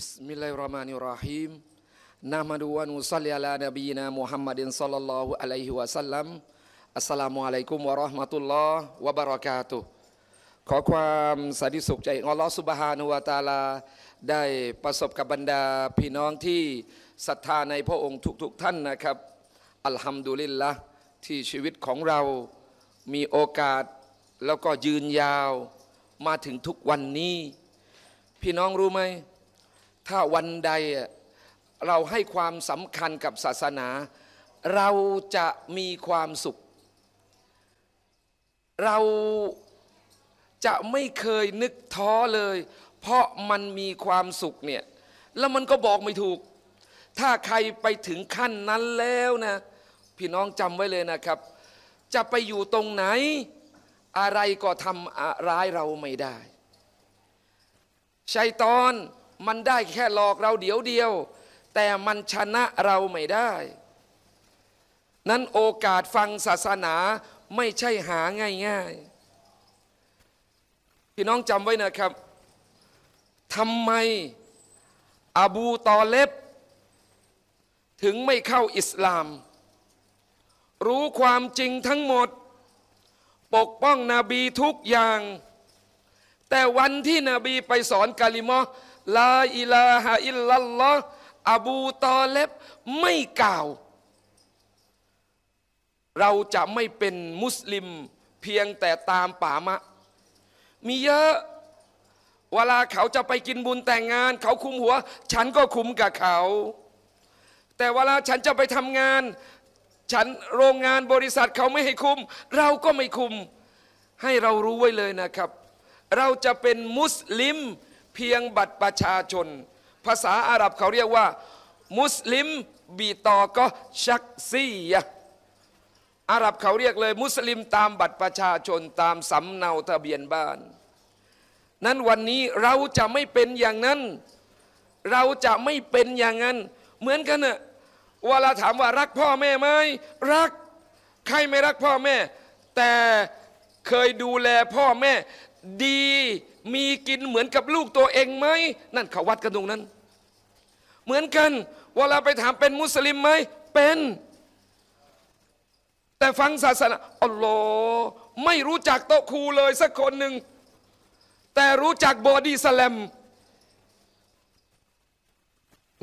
บิสมิลลาฮิรเราะห์มานิรเราะฮีมนะมะดูวะนุศ็อลลิอะลานบีนามุฮัมมัดินศ็อลลัลลอฮุอะลัยฮิวะซัลลัมอัสสลามุอะลัยกุมวะเราะห์มะตุลลอฮ์วะบะเราะกาตุ ขอความสันติสุขใจอัลลอฮ์ซุบฮานะฮูวะตะอาลาได้ประสบกับบรรดา พี่น้องที่ศรัทธาในพระองค์ทุกๆทท่านนะครับ อัลฮัมดุลิลละที่ชีวิตของเรามีโอกาสแล้วก็ยืนยาวมาถึงทุกวันนี้ พี่น้องรู้ไหมถ้าวันใดเราให้ความสำคัญกับศาสนา เราจะมีความสุข เราจะไม่เคยนึกท้อเลย เพราะมันมีความสุขเนี่ย แล้วมันก็บอกไม่ถูก ถ้าใครไปถึงขั้นนั้นแล้วนะ พี่น้องจำไว้เลยนะครับ จะไปอยู่ตรงไหน อะไรก็ทำร้ายเราไม่ได้ ชัยตอนมันได้แค่หลอกเราเดี๋ยวเดียว แต่มันชนะเราไม่ได้ นั้นโอกาสฟังศาสนาไม่ใช่หาง่าย ๆ พี่น้องจำไว้นะครับทำไมอบูตอเลบถึงไม่เข้าอิสลาม รู้ความจริงทั้งหมด ปกป้องนบีทุกอย่าง แต่วันที่นบีไปสอนกาลิมอลาอิลาฮะอิลลัลลอฮ์อบูตอเลบไม่กล่าว เราจะไม่เป็นมุสลิมเพียงแต่ตามป่ามะ มีเยอะ เวลาเขาจะไปกินบุญแต่งงาน เขาคุมหัว ฉันก็คุมกับเขา แต่เวลาฉันจะไปทำงาน ฉันโรงงานบริษัทเขาไม่ให้คุม เราก็ไม่คุม ให้เรารู้ไว้เลยนะครับ เราจะเป็นมุสลิมเพียงบัตรประชาชน ภาษาอาหรับเขาเรียกว่า มุสลิมบีตอก็ชักซี่ยอาหรับเขาเรียกเลย มุสลิมตามบัตรประชาชนตามสำเนาทะเบียนบ้าน นั้นวันนี้เราจะไม่เป็นอย่างนั้น เราจะไม่เป็นอย่างนั้น เหมือนกันเนะเวลาถามว่ารักพ่อแม่ไหมรัก ใครไม่รักพ่อแม่ แต่เคยดูแลพ่อแม่ดีมีกินเหมือนกับลูกตัวเองไหมนั่นเขาวัดกันตรงนั้น เหมือนกัน เวลาไปถามเป็นมุสลิมไหมเป็น แต่ฟังศาสนาอัลลอฮ์ไม่รู้จักโตครูเลยสักคนหนึ่ง แต่รู้จักบอดี้สลลม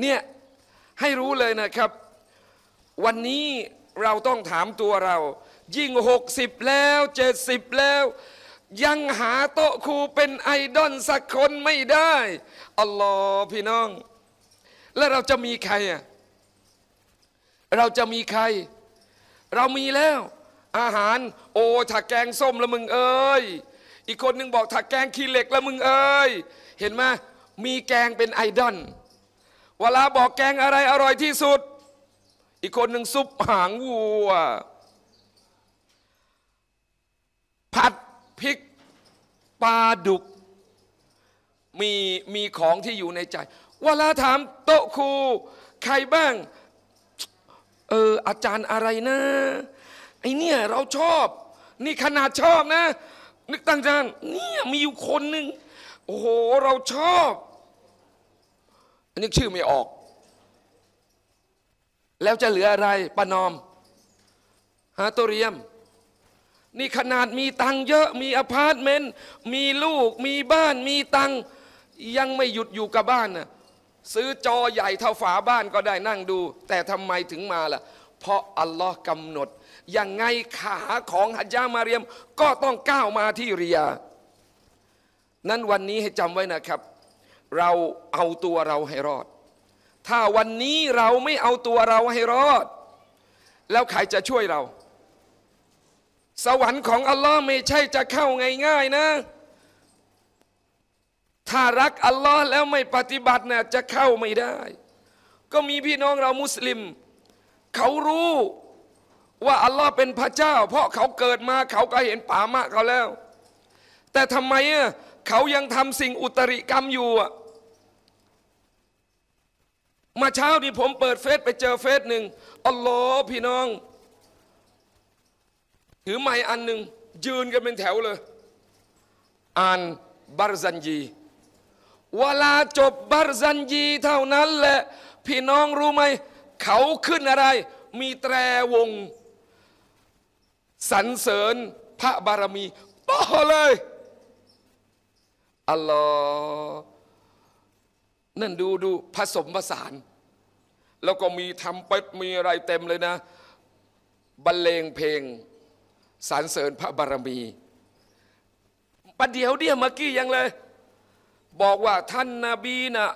เนี่ย ให้รู้เลยนะครับ วันนี้เราต้องถามตัวเรา ยิ่ง 60 แล้ว 70 แล้วยังหาโต๊ะครูเป็นไอดอลสักคนไม่ได้ อัลลอฮ์พี่น้อง แล้วเราจะมีใครอ่ะเราจะมีใคร เรามีแล้ว อาหาร โอ้ถักแกงส้มละมึง เอ้ย อีกคนหนึ่งบอกถักแกงขี้เหล็กละมึง เอ้ย เห็นไหมมีแกงเป็นไอดอล เวลาบอกแกงอะไรอร่อยที่สุด อีกคนหนึ่งซุปหางวัวปลาดุกมีมีของที่อยู่ในใจเวลาถามโต๊ะครู ใครบ้างเอออาจารย์อะไรนะไอเนี่ยเราชอบ นี่ขนาดชอบนะ นึกตั้งใจเนี่ยมีอยู่คนหนึ่งโอ้โห เราชอบอันนี้ชื่อไม่ออก แล้วจะเหลืออะไรปานอมฮาตัวเรียมนี่ขนาดมีตังเยอะมีอพาร์ตเมนต์มีลูก มีบ้าน มีตังยังไม่หยุดอยู่กับบ้านนะซื้อจอใหญ่เท่าฝาบ้านก็ได้นั่งดู แต่ทำไมถึงมาล่ะ เพราะอัลลอฮ์กำหนดยังไงขาของฮัจญามาเรียมก็ต้องก้าวมาที่ริยา นั้นวันนี้ให้จำไว้นะครับ เราเอาตัวเราให้รอด ถ้าวันนี้เราไม่เอาตัวเราให้รอด แล้วใครจะช่วยเราสวรรค์ของอัลลอฮ์ไม่ใช่จะเข้าง่ายๆนะ ถ้ารักอัลลอฮ์แล้วไม่ปฏิบัติเนี่ยจะเข้าไม่ได้ ก็มีพี่น้องเรา มุสลิม เขารู้ว่าอัลลอฮ์เป็นพระเจ้า เพราะเขาเกิดมา เขาก็เห็นป่ามะเขาแล้ว แต่ทำไมอะเขายังทำสิ่งอุตริกรรมอยู่อะมาเช้านี้ผมเปิดเฟซไปเจอเฟซหนึ่งอัลลอฮ์พี่น้องถือไม้อันหนึ่ง ยืนกันเป็นแถวเลย อ่านบารซันยีเวลาจบบารซันยีเท่านั้นแหละ พี่น้องรู้ไหม เขาขึ้นอะไร มีแตรวงสรรเสริญพระบารมีป่อเลย อัลลอฮ์นั่นดูดูผสมผสาน แล้วก็มีทำเป็ดมีอะไรเต็มเลยนะบรรเลงเพลงสรรเสริญพระบารมี ประเดี๋ยวเดียวเมื่อกี้ยังเลย บอกว่าท่านนาบีนะ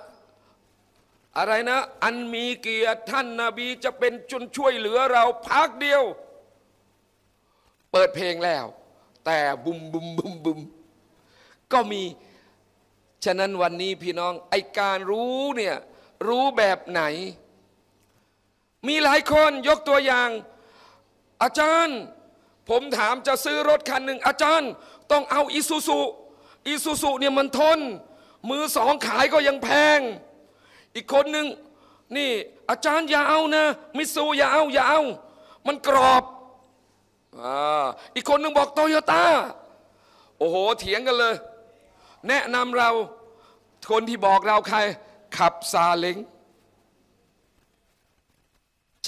อะไรนะ อันมีเกียรติท่านนาบีจะเป็นจุนช่วยเหลือเราพักเดียว เปิดเพลงแล้ว แต่บุมบุมบุมบุมก็มีฉะนั้นวันนี้พี่น้อง ไอการรู้เนี่ย รู้แบบไหน มีหลายคนยกตัวอย่าง อาจารย์ผมถามจะซื้อรถคันหนึ่งอาจารย์ ต้องเอาอิซูซุอิซูซุเนี่ยมันทน มือสองขายก็ยังแพง อีกคนหนึ่งนี่ อาจารย์อย่าเอานะมิซูอย่าเอาอย่าเอามันกรอบ อีกคนหนึ่งบอกโตโยต้าโอ้โหเถียงกันเลย แนะนำเรา คนที่บอกเราใครขับซาเล้ง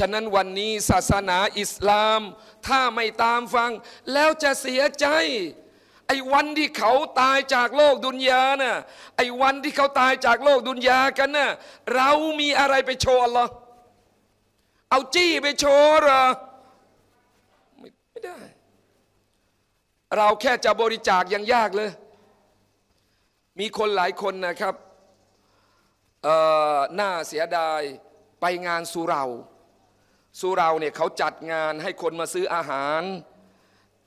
ฉะนั้นวันนี้ศาสนาอิสลาม ถ้าไม่ตามฟังแล้วจะเสียใจไอ้วันที่เขาตายจากโลกดุนยาน่ะไอ้วันที่เขาตายจากโลกดุนยากันน่ะเรามีอะไรไปโชว์หรอเอาจี้ไปโชว์หรอไม่ได้ เราแค่จะบริจาคยังยากเลย มีคนหลายคนนะครับหน้าเสียดายไปงานสุเราสุเราเนี่ยเขาจัดงานให้คนมาซื้ออาหาร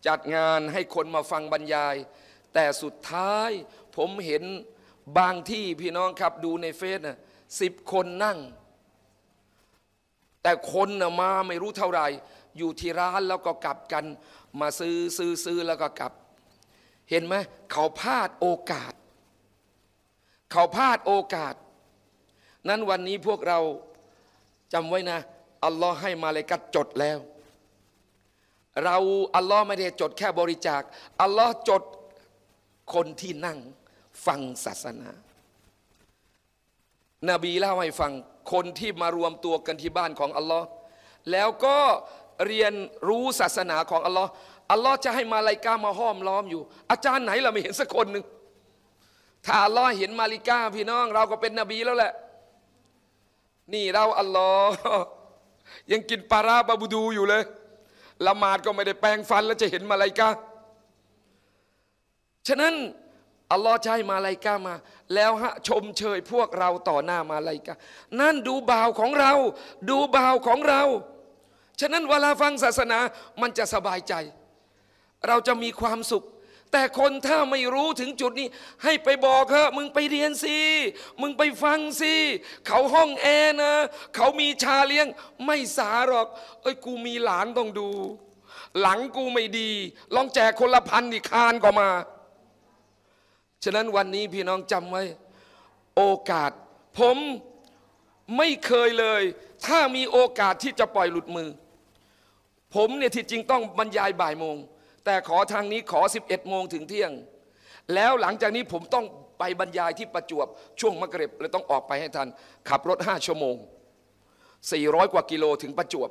จัดงานให้คนมาฟังบรรยาย แต่สุดท้ายผมเห็นบางที่พี่น้องครับดูในเฟซนะสิบคนนั่ง แต่คนนะมาไม่รู้เท่าไหร่ อยู่ที่ร้านแล้วก็กลับกัน มาซื้อซื้อซื้อแล้วก็กลับ เห็นไหมเขาพลาดโอกาสเขาพลาดโอกาส นั้นวันนี้พวกเราจำไว้นะอัลลอฮ์ให้มาเลกัดจดแล้ว เราอัลลอฮ์ไม่ได้จดแค่บริจาคอัลลอฮ์จดคนที่นั่งฟังศาสนานบีเล่าให้ฟังคนที่มารวมตัวกันที่บ้านของอัลลอฮ์แล้วก็เรียนรู้ศาสนา ของอัลลอฮ์อัลลอฮ์จะให้มาลายกามาห้อมล้อมอยู่ อาจารย์ไหนเราไม่เห็นสักคนหนึ่งถ้าอัลลอฮ์เห็นมาลิกาพี่น้อง เราก็เป็นนบีแล้วแหละนี่เราอัลลอฮ์ยังกินปาราบาบูดูอยู่เลยละหมาดก็ไม่ได้แปลงฟันแล้วจะเห็นมาลายกาฉะนั้น อัลลอฮ์ใช้มาลายกามา แล้วฮะชมเชยพวกเราต่อหน้ามาลายกานั่นดูบ่าวของเรา ดูบ่าวของเรา ฉะนั้นเวลาฟังศาสนามันจะสบายใจ เราจะมีความสุขแต่คนถ้าไม่รู้ถึงจุดนี้ ให้ไปบอกเถอะมึงไปเรียนสิ มึงไปฟังสิ เขาห้องแอร์นะ เขามีชาเลี้ยงไม่สาหรอก เอ้ยกูมีหลานต้องดู หลังกูไม่ดี ลองแจกคนละพันอีคานก็มา ฉะนั้นวันนี้พี่น้องจำไว้ โอกาส ผมไม่เคยเลย ถ้ามีโอกาสที่จะปล่อยหลุดมือ ผมเนี่ย ที่จริงต้องบรรยายบ่ายโมงแต่ขอทางนี้ขอ 11 โมงถึงเที่ยง แล้วหลังจากนี้ผมต้องไปบรรยายที่ประจวบ ช่วงมะกริบเลยต้องออกไปให้ทัน ขับรถ 5 ชั่วโมง 400 กว่ากิโลถึงประจวบ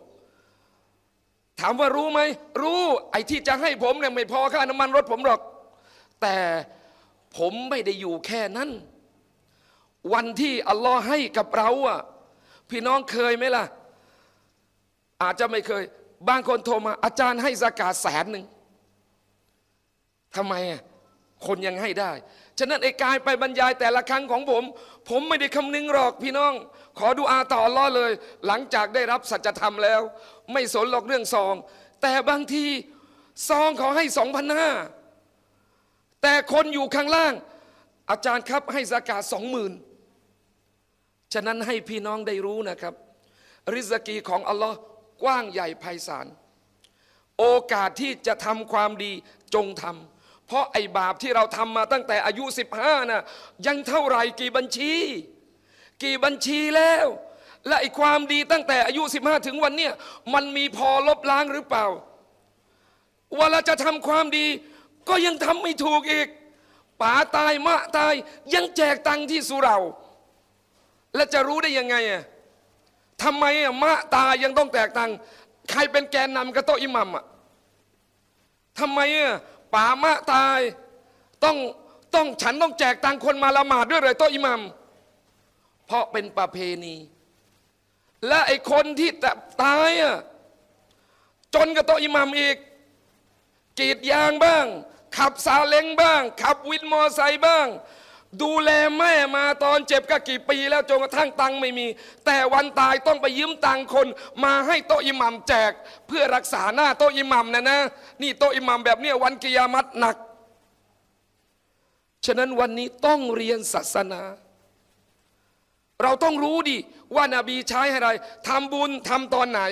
ถามว่ารู้ไหม รู้ ไอ้ที่จะให้ผมเนี่ยไม่พอค่าน้ำมันรถผมหรอก แต่ผมไม่ได้อยู่แค่นั้น วันที่อัลลอฮ์ให้กับเราอะพี่น้องเคยไหมล่ะ อาจจะไม่เคยบางคนโทรมา อาจารย์ให้สากาศแสนหนึ่งทำไมอ่ะ คนยังให้ได้ ฉะนั้นไอ้กายไปบรรยายแต่ละครั้งของผม ผมไม่ได้คำนึงหรอกพี่น้อง ขอดูอาต่อล้อเลย หลังจากได้รับสัจธรรมแล้ว ไม่สนหรอกเรื่องซอง แต่บางทีซองขอให้สองพันห้าแต่คนอยู่ข้างล่าง อาจารย์ครับให้สากาสองหมื่นฉะนั้นให้พี่น้องได้รู้นะครับ ริสกีของอัลลอฮ์กว้างใหญ่ไพศาล โอกาสที่จะทำความดีจงทำเพราะไอ้บาปที่เราทำมาตั้งแต่อายุ 15นะ่ะยังเท่าไหร่กี่บัญชี กี่บัญชีแล้ว และไอ้ความดีตั้งแต่อายุ 15 ถึงวันเนี้ยมันมีพอลบล้างหรือเปล่าเวลาจะทำความดี ก็ยังทำไม่ถูกอีกป๋าตายมะตาย ยังแจกตังที่สุเรา และจะรู้ได้ยังไงอ่ะทำไมอ่ะมะตายยังต้องแจกตังใครเป็นแกนนำกระโตอิหมัมอ่ะทำไมอ่ะป่ามะตายต้องต้องฉันต้องแจกตังคนมาละหมาด ด้วยเลยโตอิหมัมเพราะเป็นประเพณี และไอ้คนที่ตายอ่ะจนกับโตอิหมัมอีก กีดยางบ้าง ขับซาเล้งบ้าง ขับวินมอไซค์บ้างดูแลแม่มาตอนเจ็บ ก็กี่ปีแล้วจนกระทั่งตังไม่มี แต่วันตายต้องไปยืมตังคนมาให้โตอิหมัมแจก เพื่อรักษาหน้าโตอิหมัมนะนะนี่โตอิหมัมแบบเนี้ยวันกิยามัดหนักฉะนั้นวันนี้ต้องเรียนศาสนา เราต้องรู้ดิว่านาบีใช้อะไรทำบุญทำตอนไหน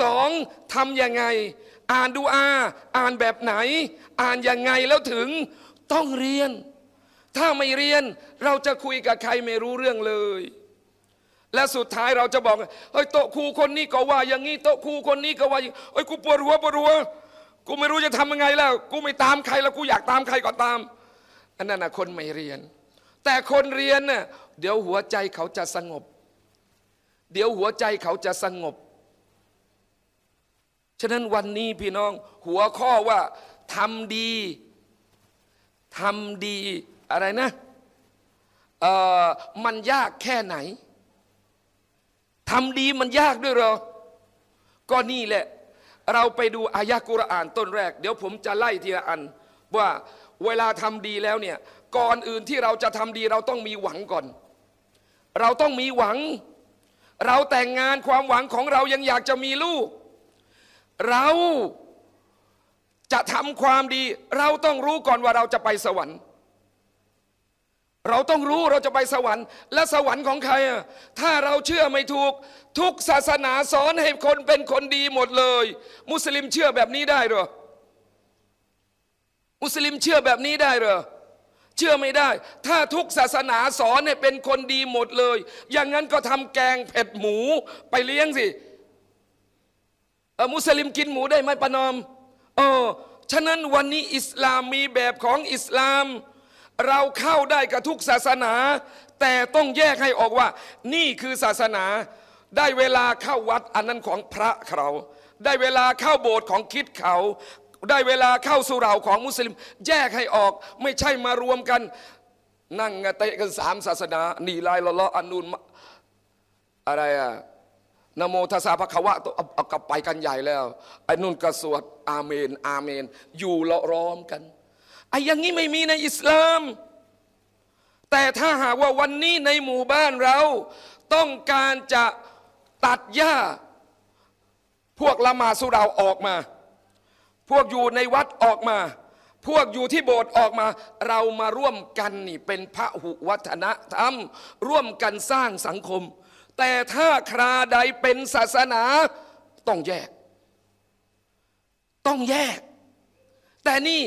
สองทำยังไง อ่านดูอาอ่านแบบไหน อ่านยังไงแล้วถึงต้องเรียนถ้าไม่เรียน เราจะคุยกับใครไม่รู้เรื่องเลย และสุดท้ายเราจะบอกเฮ้ย โต๊ะครูคนนี้ก็ว่าอย่างนี้ โต๊ะครูคนนี้ก็ว่าอย่างเฮ้ยกูปวดหัวปวดหัวกูไม่รู้จะทำยังไงแล้ว กูไม่ตามใครแล้วกูอยากตามใครก็ตามอันนั้นนะคนไม่เรียน แต่คนเรียนน่ะเดี๋ยวหัวใจเขาจะสงบ เดี๋ยวหัวใจเขาจะสงบ ฉะนั้นวันนี้พี่น้องหัวข้อว่าทำดีทำดีอะไรนะ มันยากแค่ไหน ทำดีมันยากด้วยหรอ ก็นี่แหละ เราไปดูอายะกุรอาน ต้นแรก เดี๋ยวผมจะไล่ทีละอันว่าเวลาทำดีแล้วเนี่ย ก่อนอื่นที่เราจะทำดี เราต้องมีหวังก่อน เราต้องมีหวัง เราแต่งงานความหวังของเรายังอยากจะมีลูก เราจะทำความดี เราต้องรู้ก่อนว่าเราจะไปสวรรค์เราต้องรู้เราจะไปสวรรค์และสวรรค์ของใครอ่ะถ้าเราเชื่อไม่ถูกทุกศาสนาสอนให้คนเป็นคนดีหมดเลย มุสลิมเชื่อแบบนี้ได้หรอมุสลิมเชื่อแบบนี้ได้หรอเชื่อไม่ได้ ถ้าทุกศาสนาสอนให้เป็นคนดีหมดเลย อย่างนั้นก็ทำแกงเผ็ดหมูไปเลี้ยงสิมุสลิมกินหมูได้ไหมปนอมเออฉะนั้นวันนี้อิสลามมีแบบของอิสลามเราเข้าได้กับทุกศาสนา แต่ต้องแยกให้ออกว่านี่คือศาสนา ได้เวลาเข้าวัดอันนั้นของพระเขา ได้เวลาเข้าโบสถ์ของคิดเขา ได้เวลาเข้าสุราของมุสลิม แยกให้ออกไม่ใช่มารวมกัน นั่งเตะกันสามศาสนา นีลายละละอันนูนอะไรอะนโมทัสสะพระควะตัวเอากลับไปกันใหญ่แล้วอันุูนกระสวดอาเมน อาเมน อยู่ละร้อมกันไอ้อย่างนี้ไม่มีในอิสลาม แต่ถ้าหากว่าวันนี้ในหมู่บ้านเรา ต้องการจะตัดหญ้า พวกละมาสุราออกมา พวกอยู่ในวัดออกมา พวกอยู่ที่โบสถ์ออกมา เรามาร่วมกันนี่เป็นพระหุวัฒนธรรม ร่วมกันสร้างสังคม แต่ถ้าคราใดเป็นศาสนาต้องแยก ต้องแยก แต่นี่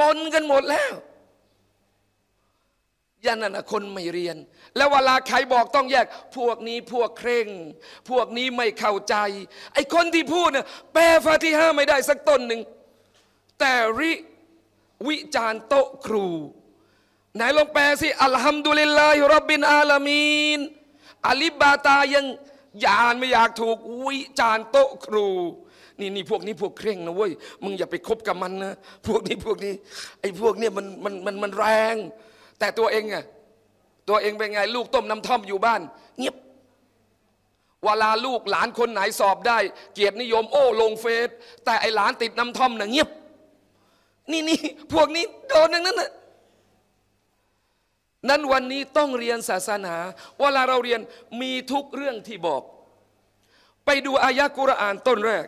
ปนกันหมดแล้ว ยันนั่นคนไม่เรียน แล้วเวลาใครบอกต้องแยก พวกนี้พวกเคร่ง พวกนี้ไม่เข้าใจ ไอ้คนที่พูดเนี่ยแปลฟาที่ห้าไม่ได้สักต้นหนึ่ง แต่ริวิจารโตครู ไหนลองแปลสิอัลฮัมดุลิลลาฮิรับบินอาลามีนอลิบาตายังยานไม่อยากถูกวิจารโตครูนี่นี่พวกนี้พวกเคร่งนะเว้ยมึงอย่าไปคบกับมันนะพวกนี้พวกนี้ไอ้พวกเนี่ยมันมันมันมันแรง แต่ตัวเองไงตัวเองเป็นไง ลูกต้มน้ำท่อมอยู่บ้าน เงียบเวลาลูกหลานคนไหนสอบได้ เกียรตินิยม โอ้ ลงเฟซแต่ไอหลานติดน้ำท่อมนะเงียบนี่นี่พวกนี้โดนอย่างนั้นนะนั้นวันนี้ต้องเรียนศาสนา เวลาเราเรียนมีทุกเรื่องที่บอก ไปดูอายะกุรอานต้นแรก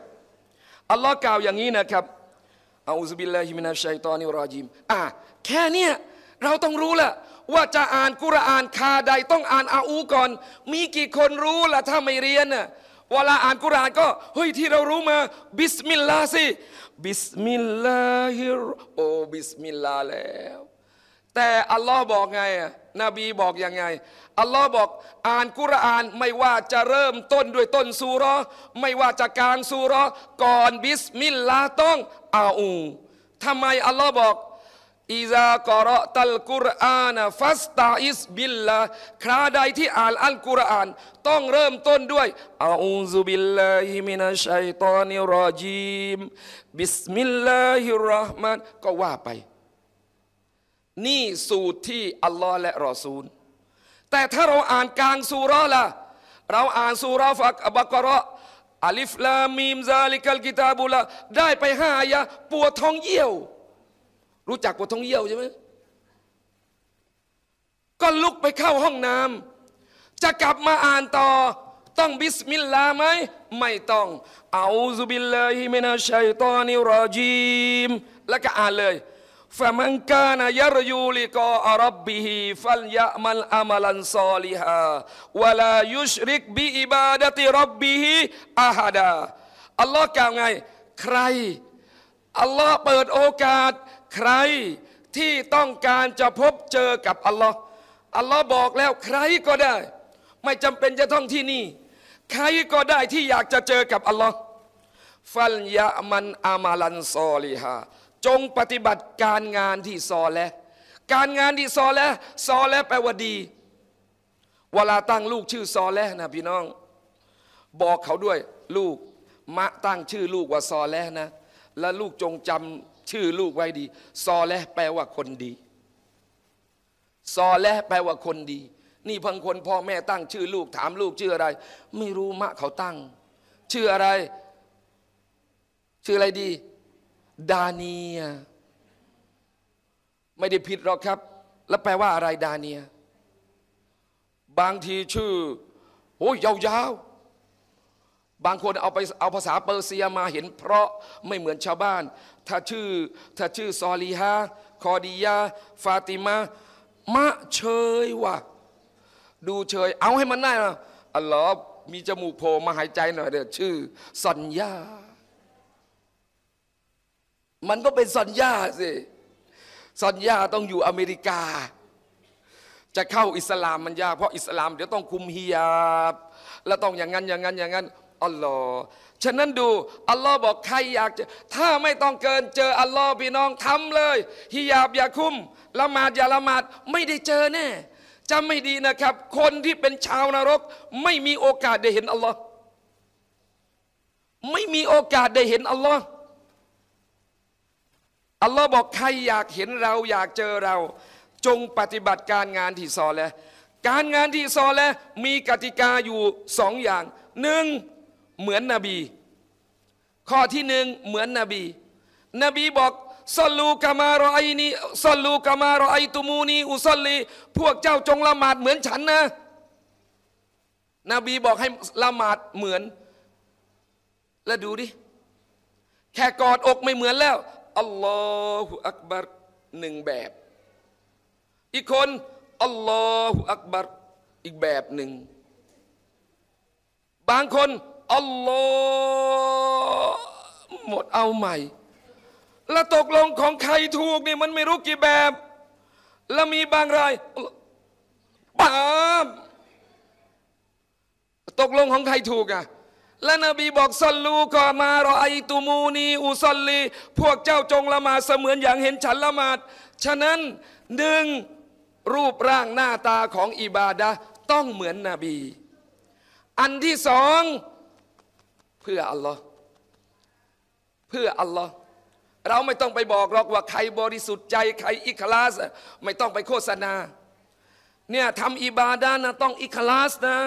อัลลอฮ์กล่าวอย่างนี้นะครับอูซบิลลาฮิมินาชัยตอนิรอจิมอ่ะแค่เนี้ยเราต้องรู้ละว่าจะอ่านกุรอาน คาใดต้องอ่านอาอูก่อน มีกี่คนรู้ละถ้าไม่เรียนน่ะเวลาอ่านกุรอานก็เฮ้ยที่เรารู้มาบิสมิลลาสิบิสมิลลาฮิรโอบิสมิลลาแล้วแต่อัลลอฮ์บอกไงอ่ะนบีบอกอย่างไง อัลลอฮ์บอก อ่านกุรอานไม่ว่าจะเริ่มต้นด้วยต้นซูรอไม่ว่าจะกลางซูรอก่อนบิสมิลลาห์ต้องอาอูทำไมอัลลอฮ์บอกอิจากรอตัลกุรอานฟัสตาอิสบิลละคราใดที่อ่านอัลกุรอานต้องเริ่มต้นด้วยอาอูซุบิลลาฮิมินัชัยตอนิรอจีมบิสมิลลาฮิรราะห์มานก็ว่าไปนี่สูตรที่อัลลอฮ์และรอซูล แต่ถ้าเราอ่านกลางสูราละเราอ่านสูราฟักอักระอัลิฟลามีมซาลิกัลกิตาบุละได้ไปห้าอายะปวดท้องเยี่ยว รู้จักปวดท้องเยี่ยวใช่ไหมก็ลุกไปเข้าห้องน้ำจะกลับมาอ่านต่อ ต้องบิสมิลลาไหมไม่ต้องอูซุบิลลาฮิมินาชัยตอนิรอจีม แล้วก็อ่านเลยฟมังกานายรยูลิกออารับบิฮีฟัลยะมัลอามัลันซอลิฮาวะลายุชริกบิอิบาดติรับบิฮีอาฮดาอัลลอฮ์กล่าวไงใครอัลลอฮ์เปิดโอกาสใครที่ต้องการจะพบเจอกับอัลลอฮ์อัลลอฮ์บอกแล้วใครก็ได้ไม่จำเป็นจะต้องที่นี่ใครก็ได้ที่อยากจะเจอกับอัลลอฮ์ฟัลยะมันอามาลันซอลิฮาจงปฏิบัติการงานที่ซอและการงานที่ซอและซอและแปลว่าดี เวลาตั้งลูกชื่อซอและนะพี่น้อง บอกเขาด้วย ลูกมะตั้งชื่อลูกว่าซอและนะ และลูกจงจำชื่อลูกไว้ดี ซอและแปลว่าคนดี ซอและแปลว่าคนดี นี่พังคนพ่อแม่ตั้งชื่อลูกถามลูกชื่ออะไร ไม่รู้มะเขาตั้ง ชื่ออะไร ชื่ออะไรดีดาเนีย ไม่ได้ผิดหรอกครับ แล้วแปลว่าอะไรดาเนีย บางทีชื่อโอ้ยยาวๆ บางคนเอาไปเอาภาษาเปอร์เซียมาเห็นเพราะไม่เหมือนชาวบ้าน ถ้าชื่อถ้าชื่อซอลีฮาคอดียาฟาติมามะเชยว่ะ ดูเชย เอาให้มันได้นะออ๋อมีจมูกโผล่มาหายใจหน่อยเด้อชื่อสัญญามันก็เป็นสัญญาสิ สัญญาต้องอยู่อเมริกา จะเข้าอิสลามมันยากเพราะอิสลามเดี๋ยวต้องคุมฮิยาบ และต้องอย่างนั้น อย่างนั้นอย่างนั้นอัลลอฮ์ฉะนั้นดูอัลลอฮ์บอกใครอยากจะ ถ้าไม่ต้องเกินเจออัลลอฮ์พี่น้องทำเลยฮิยาบอย่าคุมละหมาดอย่าละหมาดไม่ได้เจอแน่จำไม่ดีนะครับ คนที่เป็นชาวนรก ไม่มีโอกาสได้เห็นอัลลอฮ์ไม่มีโอกาสได้เห็นอัลลอฮ์อัลลอฮ์บอก ใครอยากเห็นเราอยากเจอเรา จงปฏิบัติการงานที่ซอแล้การงานที่ซอแล้มีกติกาอยู่สองอย่างหนึ่งเหมือนนบีข้อที่หนึ่งเหมือนนบี นบีบอกสลูกามารอไอนีสลูกามารอไอตุมูนีอุสลีพวกเจ้าจงละหมาดเหมือนฉันนะนบีบอกให้ละหมาดเหมือน แล้วดูดิ แค่กอดอกไม่เหมือนแล้วอัลลอฮฺอักบัรหนึ่งแบบ อีกคนอัลลอฮฺอักบัรอีกแบบหนึ่ง บางคนอัลลอฮฺหมดเอาใหม่ แล้วตกลงของใครถูกนี่มันไม่รู้กี่แบบ แล้วมีบางรายบาตกลงของใครถูกอ่ะและนบีบอกสลูกอมารอไอตูมูนีอุสลีพวกเจ้าจงละหมาดเสมือนอย่างเห็นฉันละหมาดฉะนั้นหนึ่งรูปร่างหน้าตาของอิบาดะต้องเหมือนนบี อันที่สองเพื่ออัลลอฮ์เพื่ออัลลอฮ์เราไม่ต้องไปบอกหรอกว่าใครบริสุทธิ์ใจใครอิคลาสไม่ต้องไปโฆษณา เนี่ยทำอิบาดานะต้องอิคลาสนะ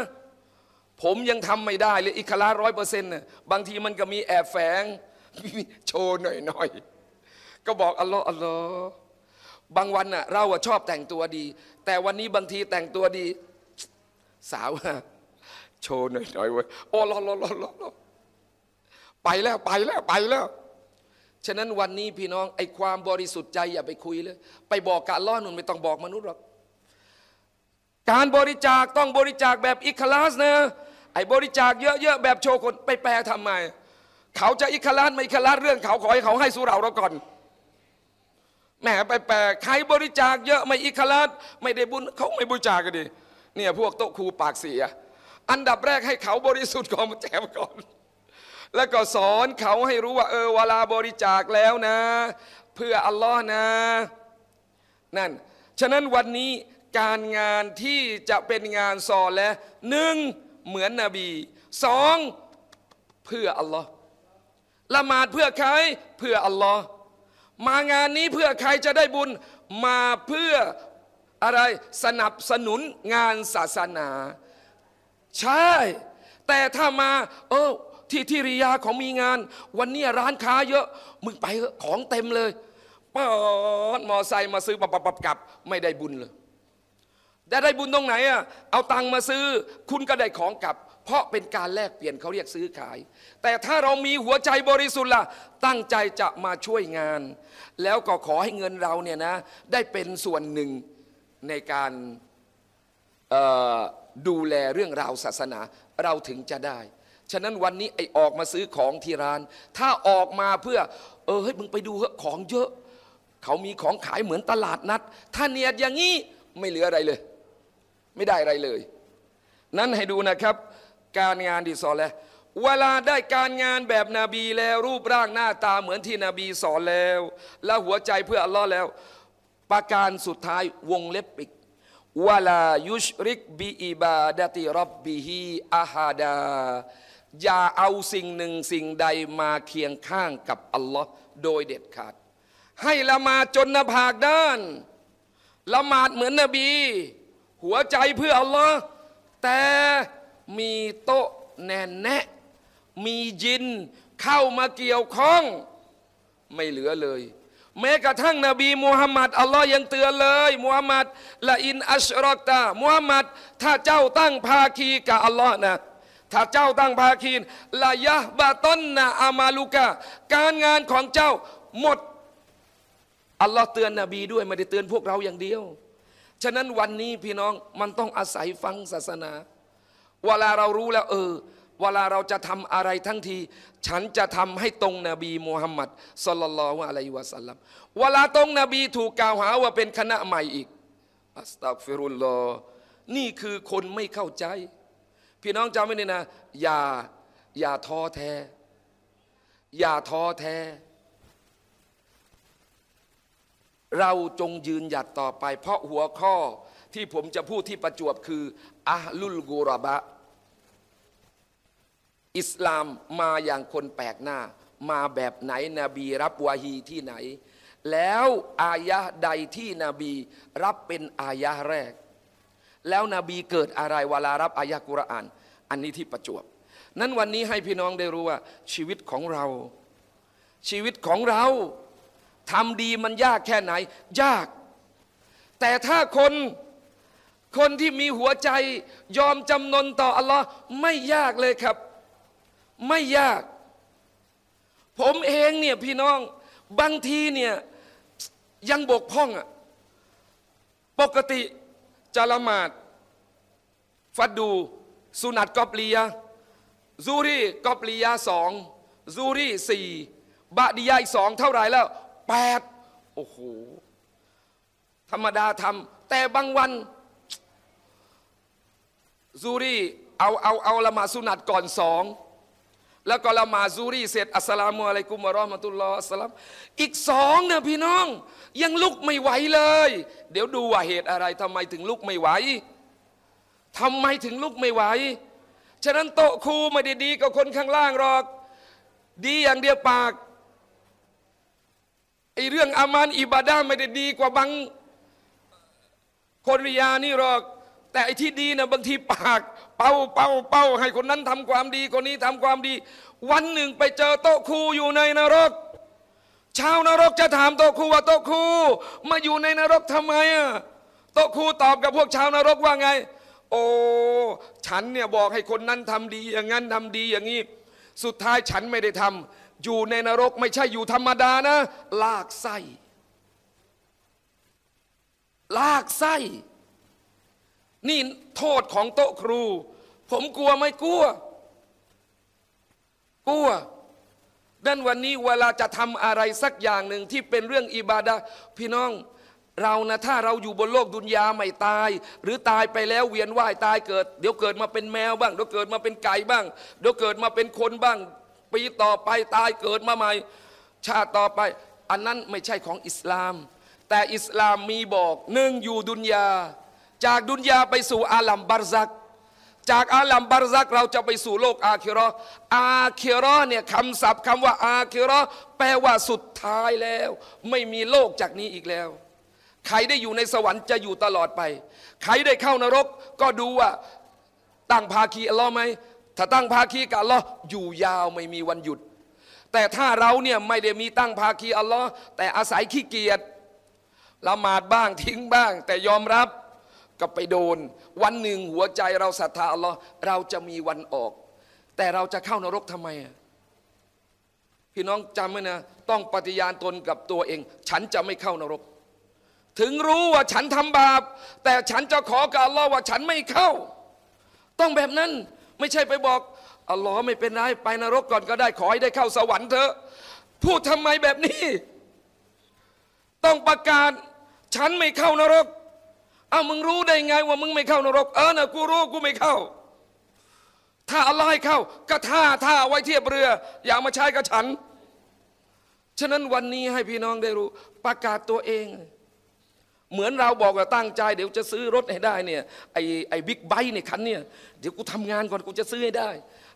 ผมยังทำไม่ได้เลยอิคลาร้อยเปอร์เซ็นต์เนี่ยบางทีมันก็มีแอบแฝงโชว์หน่อยๆ ก็บอกอัลลอฮ์อัลลอฮ์บางวันน่ะเราชอบแต่งตัวดี แต่วันนี้บางทีแต่งตัวดี สาว โชว์หน่อยๆเว้ยโอ้ลอลอลอลอไปแล้วไปแล้วไปแล้ว ฉะนั้นวันนี้พี่น้องไอ้ความบริสุทธิ์ใจ อย่าไปคุยเลยไปบอกกะล้อนุนไม่ต้องบอกมนุษย์หรอกการบริจาคต้องบริจาคแบบอิคลาสเนะไอ้บริจาคเยอะๆแบบโชว์คนไปแปลทำไมเขาจะอิคลาสไม่อิคลาสเรื่องเขาขอให้เขาให้สุราเราก่อนแหมไปแปล ใครบริจาคเยอะไม่อิคลาสไม่ได้บุญเขาไม่บริจาคกันดิเนี่ยพวกโต๊ะครูปากเสีย อันดับแรกให้เขาบริสุทธิ์ก่อนมาแจมก่อน แล้วก็สอนเขาให้รู้ว่า เออเวลาบริจาคแล้วนะ เพื่ออัลลอฮ์นะ นั่น ฉะนั้นวันนี้การงานที่จะเป็นงานสอนและหนึ่งเหมือนนบีสองเพื่อ อัลลอฮ์ละหมาดเพื่อใคร เพื่ออัลลอฮ์มางานนี้เพื่อใครจะได้บุญ มาเพื่ออะไรสนับสนุนงานศาสนา ใช่ แต่ถ้ามาเออที่ที่ริยาของมีงาน วันนี้ร้านค้าเยอะมึงไปของเต็มเลยปอดมอไซค์มาซื้อปับปับกลับ ไม่ได้บุญเลยแต่ได้บุญตรงไหนอ่ะ เอาตังมาซื้อ คุณก็ได้ของกลับ เพราะเป็นการแลกเปลี่ยนเขาเรียกซื้อขาย แต่ถ้าเรามีหัวใจบริสุทธิ์ล่ะ ตั้งใจจะมาช่วยงาน แล้วก็ขอให้เงินเราเนี่ยนะ ได้เป็นส่วนหนึ่งในการดูแลเรื่องราวศาสนา เราถึงจะได้ ฉะนั้นวันนี้ไอ้ออกมาซื้อของที่ร้าน ถ้าออกมาเพื่อ เออเฮ้ย มึงไปดูเหอะของเยอะ เขามีของขายเหมือนตลาดนัด ถ้าเนียดอย่างนี้ไม่เหลืออะไรเลยไม่ได้อะไรเลย นั้นให้ดูนะครับ การงานที่สอนแล้วเวลาได้การงานแบบนบีแล้วรูปร่างหน้าตาเหมือนที่นบีสอนแล้ว และหัวใจเพื่ออัลลอฮ์แล้ว ประการสุดท้ายวงเล็บอีกวลายุชริกบีอิบาดะติรับบิฮีอาฮาดาอย่าเอาสิ่งหนึ่งสิ่งใดมาเคียงข้างกับอัลลอฮ์โดยเด็ดขาด ให้ละมาจนหน้าผากด้านละหมาดเหมือนนบีหัวใจเพื่ออัลลอฮ์แต่มี โต๊ะแนนแนะมียินเข้ามาเกี่ยวข้องไม่เหลือเลย แม้กระทั่งนบีมูฮัมมัดอัลลอฮ์ยังเตือนเลยมูฮัมมัดละอินอัชรอกตามูฮัมมัดถ้าเจ้าตั้งภาคีกับอัลลอฮ์นะถ้าเจ้าตั้งภาคีลายะบาต้นนะอามาลูกะการงานของเจ้าหมดอัลลอฮ์เตือนนบีด้วยไม่ได้เตือนพวกเราอย่างเดียวฉะนั้นวันนี้พี่น้องมันต้องอาศัยฟังศาสนา เวลาเรารู้แล้วเออ เวลาเราจะทำอะไรทั้งที ฉันจะทำให้ตรงนบีมูฮัมมัดสุลลัลวะอะลัยวะสัลลัมเวลาตรงนบีถูกกล่าวหาว่าเป็นคณะใหม่อีกอัสตักฟิรุลลอนี่คือคนไม่เข้าใจ พี่น้องจำไว้เลยนะอย่าอย่าท้อแท้ อย่าท้อแท้เราจงยืนหยัดต่อไปเพราะหัวข้อที่ผมจะพูดที่ประจวบคืออะลุลกูรบะอิสลามมาอย่างคนแปลกหน้า มาแบบไหนนบีรับวาฮีที่ไหน แล้วอายะใดที่นบีรับเป็นอายะแรก แล้วนบีเกิดอะไรเวลารับอายะกุรอาน อันนี้ที่ประจวบ นั้นวันนี้ให้พี่น้องได้รู้ว่า ชีวิตของเรา ชีวิตของเราทำดีมันยากแค่ไหน ยาก แต่ถ้าคนคนที่มีหัวใจยอมจำนนต่ออัลลอฮ์ไม่ยากเลยครับ ไม่ยาก ผมเองเนี่ย พี่น้อง บางทีเนี่ย ยังบกพร่องอะปกติจะละหมาดฟัดดู สุนัตกอบลียาซูรีกอบลียาสองซูรีสี่บาดียาอีกสองเท่าไรแล้วแปดโอ้โห ธรรมดาทำแต่บางวันซูรีเอา เอา เอา ละมาสุนัตก่อนสองแล้วก็ละมาซูรีเสร็จอัสลามุอะลัยกุมะรอมะตุลลอฮ์สลามอีกสองเนี่ยพี่น้อง ยังลุกไม่ไหวเลย เดี๋ยวดูว่าเหตุอะไรทำไมถึงลุกไม่ไหวทำไมถึงลุกไม่ไหวฉะนั้นโตครูไม่ได้ดีกับคนข้างล่างหรอก ดีอย่างเดียวปากไอเรื่องอามานอิบาดาไม่ได้ดีกว่าบางคนริยานี่หรอก แต่ไอที่ดีนะบางทีปาก เป้าเป้าเป้าให้คนนั้นทำความดีคนนี้ทำความดี วันหนึ่งไปเจอโต๊ะครูอยู่ในนรก ชาวนรกจะถามโต๊ะครูว่าโต๊ะครูมาอยู่ในนรกทำไมอ่ะโต๊ะครูตอบกับพวกชาวนรกว่าไง โอ้ ฉันเนี่ยบอกให้คนนั้นทำดีอย่างนั้นทำดีอย่างนี้ สุดท้ายฉันไม่ได้ทำอยู่ในนรกไม่ใช่อยู่ธรรมดานะลากไส้ลากไส้ นี่โทษของโต๊ะครู ผมกลัวไม่กลัว กลัวดันวันนี้เวลาจะทำอะไรสักอย่างหนึ่งที่เป็นเรื่องอิบาดะพี่น้องเรานะถ้าเราอยู่บนโลกดุนยาไม่ตาย หรือตายไปแล้วเวียนว่าย ตายเกิดเดี๋ยวเกิดมาเป็นแมวบ้างเดี๋ยวเกิดมาเป็นไก่บ้างเดี๋ยวเกิดมาเป็นคนบ้างปีต่อไป ตายเกิดมาใหม่ ชาติต่อไป อันนั้นไม่ใช่ของอิสลาม แต่อิสลามมีบอกหนึ่งอยู่ดุนยาจากดุนยาไปสู่อาลัมบารซักจากอาลัมบารซักเราจะไปสู่โลกอาคิรออาคิรอเนี่ยคำศัพท์คำว่า อาคิรอแปลว่าสุดท้ายแล้ว ไม่มีโลกจากนี้อีกแล้วใครได้อยู่ในสวรรค์จะอยู่ตลอดไปใครได้เข้านรกก็ดูว่าตั้งภาคีอัลลอฮ์ไหมถ้าตั้งภาคีกับอัลลอฮ์อยู่ยาวไม่มีวันหยุด แต่ถ้าเราเนี่ยไม่ได้มีตั้งภาคีอัลลอฮ์แต่อาศัยขี้เกียจละหมาดบ้างทิ้งบ้าง แต่ยอมรับก็ไปโดน วันหนึ่งหัวใจเราศรัทธาอัลลอฮ์เราจะมีวันออก แต่เราจะเข้านรกทำไมพี่น้องจำไว้นะต้องปฏิญาณตนกับตัวเอง ฉันจะไม่เข้านรก ถึงรู้ว่าฉันทำบาปแต่ฉันจะขอกับอัลลอฮ์ว่าฉันไม่เข้า ต้องแบบนั้นไม่ใช่ไปบอกอัลลอฮ์ไม่เป็นไรไปนรกก่อนก็ได้ขอให้ได้เข้าสวรรค์เถอะพูดทำไมแบบนี้ ต้องประกาศฉันไม่เข้านรกเอามึงรู้ได้ไง ว่ามึงไม่เข้านรกเออนะกูรู้กูไม่เข้า ถ้าอัลลอฮ์ให้เข้า ก็ท่าท่าไว้เทียบเรือ อย่ามาใช้กับฉันฉะนั้นวันนี้ให้พี่น้องได้รู้ ประกาศตัวเองเหมือนเราบอกว่าตั้งใจ เดี๋ยวจะซื้อรถให้ได้เนี่ยไอ้ไอ้บิ๊กไบค์เนี่ยคันเนี่ยเดี๋ยวกูทำงานก่อนกูจะซื้อให้ได้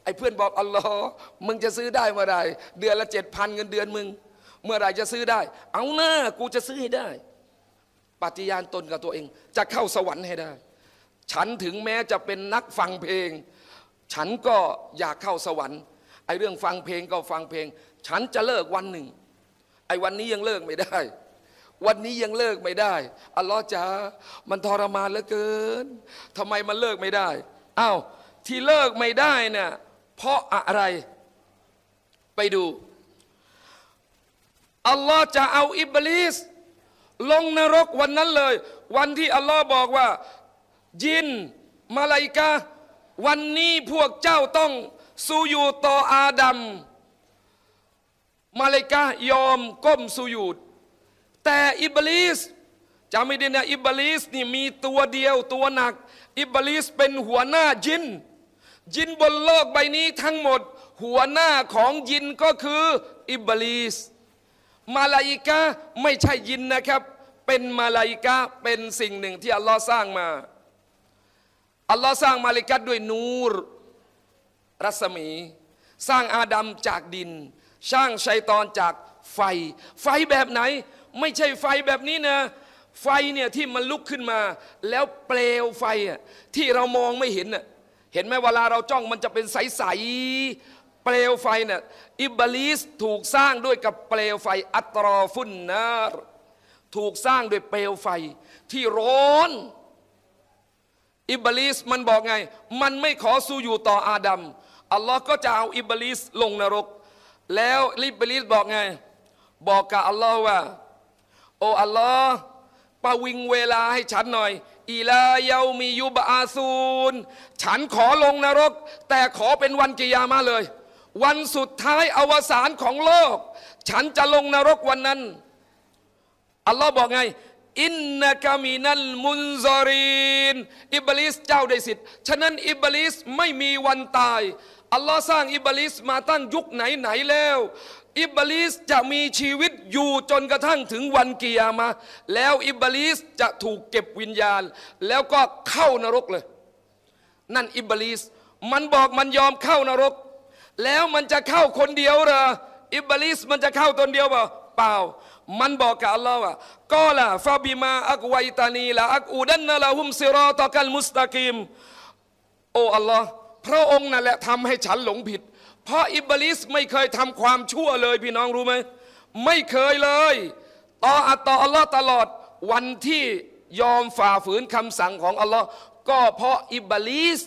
ไอ้เพื่อนบอกอัลลอฮ์มึงจะซื้อได้เมื่อไรเดือนละเจ็ดพันเงินเดือนมึง เมื่อไรจะซื้อได้ เอาหน้ากูจะซื้อให้ได้ปฏิญาณตนกับตัวเอง จะเข้าสวรรค์ให้ได้ ฉันถึงแม้จะเป็นนักฟังเพลง ฉันก็อยากเข้าสวรรค์ไอ้เรื่องฟังเพลงก็ฟังเพลง ฉันจะเลิกวันหนึ่ง ไอ้วันนี้ยังเลิกไม่ได้วันนี้ยังเลิกไม่ได้ อัลลอฮ์จ้ามันทรมานเหลือเกิน ทำไมมันเลิกไม่ได้ อ้าว ที่เลิกไม่ได้เนี่ยเพราะอะไร ไปดู อัลลอฮ์จะเอาอิบลิสลงนรกวันนั้นเลย วันที่อัลลอฮ์บอกว่า ยินมาลายกาวันนี้พวกเจ้าต้องสูอยู่ต่ออาดัมมาลายกายอมก้มสูอยู่แต่อิบลิสจำไม่ได้นะอิบลิสนี่มีตัวเดียวตัวหนัก อิบลิสเป็นหัวหน้าจินจินบนโลกใบนี้ทั้งหมด หัวหน้าของยินก็คือ อิบลิสมาลายิกาไม่ใช่ยินนะครับ เป็นมาลายิกาเป็นสิ่งหนึ่งที่อัลลอฮ์สร้างมาอัลลอฮ์สร้างมาลาิกาดด้วยนูรรัศมี สร้างอาดัมจากดินสร้างชัยตอนจากไฟ ไฟแบบไหนไม่ใช่ไฟแบบนี้นะ ไฟเนี่ยที่มันลุกขึ้นมา แล้วเปลวไฟอ่ะที่เรามองไม่เห็นอ่ะเห็นไหมเวลาเราจ้องมันจะเป็นใสๆเปลวไฟเนี่ยอิบลิสถูกสร้างด้วยกับเปลวไฟ อัตรอฟุนนะถูกสร้างด้วยเปลวไฟ ที่ร้อนอิบลิสมันบอกไง มันไม่ขอสู้อยู่ต่ออาดัมอัลลอฮ์ก็จะเอาอิบลิสลงนรก แล้วอิบลิสบอกไง บอกกับอัลลอฮ์ว่าโอ้อัลลอฮ์ประวิงเวลาให้ฉันหน่อย อีลาเยามียุบอาซูน ฉันขอลงนรกแต่ขอเป็นวันกิยามาเลย วันสุดท้ายอวสานของโลก ฉันจะลงนรกวันนั้น อัลลอฮ์บอกไง อินนากามินัลมุนซอรีนอิบลิสเจ้าได้สิทธิ์ ฉะนั้นอิบลิสไม่มีวันตาย อัลลอฮ์สร้างอิบลิสมาตั้งยุคไหนไหนแล้วอิบลิสจะมีชีวิตอยู่จนกระทั่งถึงวันกิยามาแล้วอิบลิสจะถูกเก็บวิญญาณ แล้วก็เข้านรกเลย นั่นอิบลิสมันบอกมันยอมเข้านรก แล้วมันจะเข้าคนเดียวเหรออิบลิสมันจะเข้าตนเดียวเปล่า เปล่า มันบอกกับอัลลอฮ์ว่าก็ล่ะฟาบิมาอักไวตานีละอักอูดันนละหุมซิรอตะกัลมุสตะกิมโอ้อัลลอฮ์พระองค์นั่นแหละทำให้ฉันหลงผิดเพราะอิบลิสไม่เคยทำความชั่วเลยพี่น้องรู้ไหมไม่เคยเลย ต่ออัตตออัลลอฮ์ตลอด วันที่ยอมฝ่าฝืนคำสั่งของอัลลอฮ์ก็เพราะอิบลิส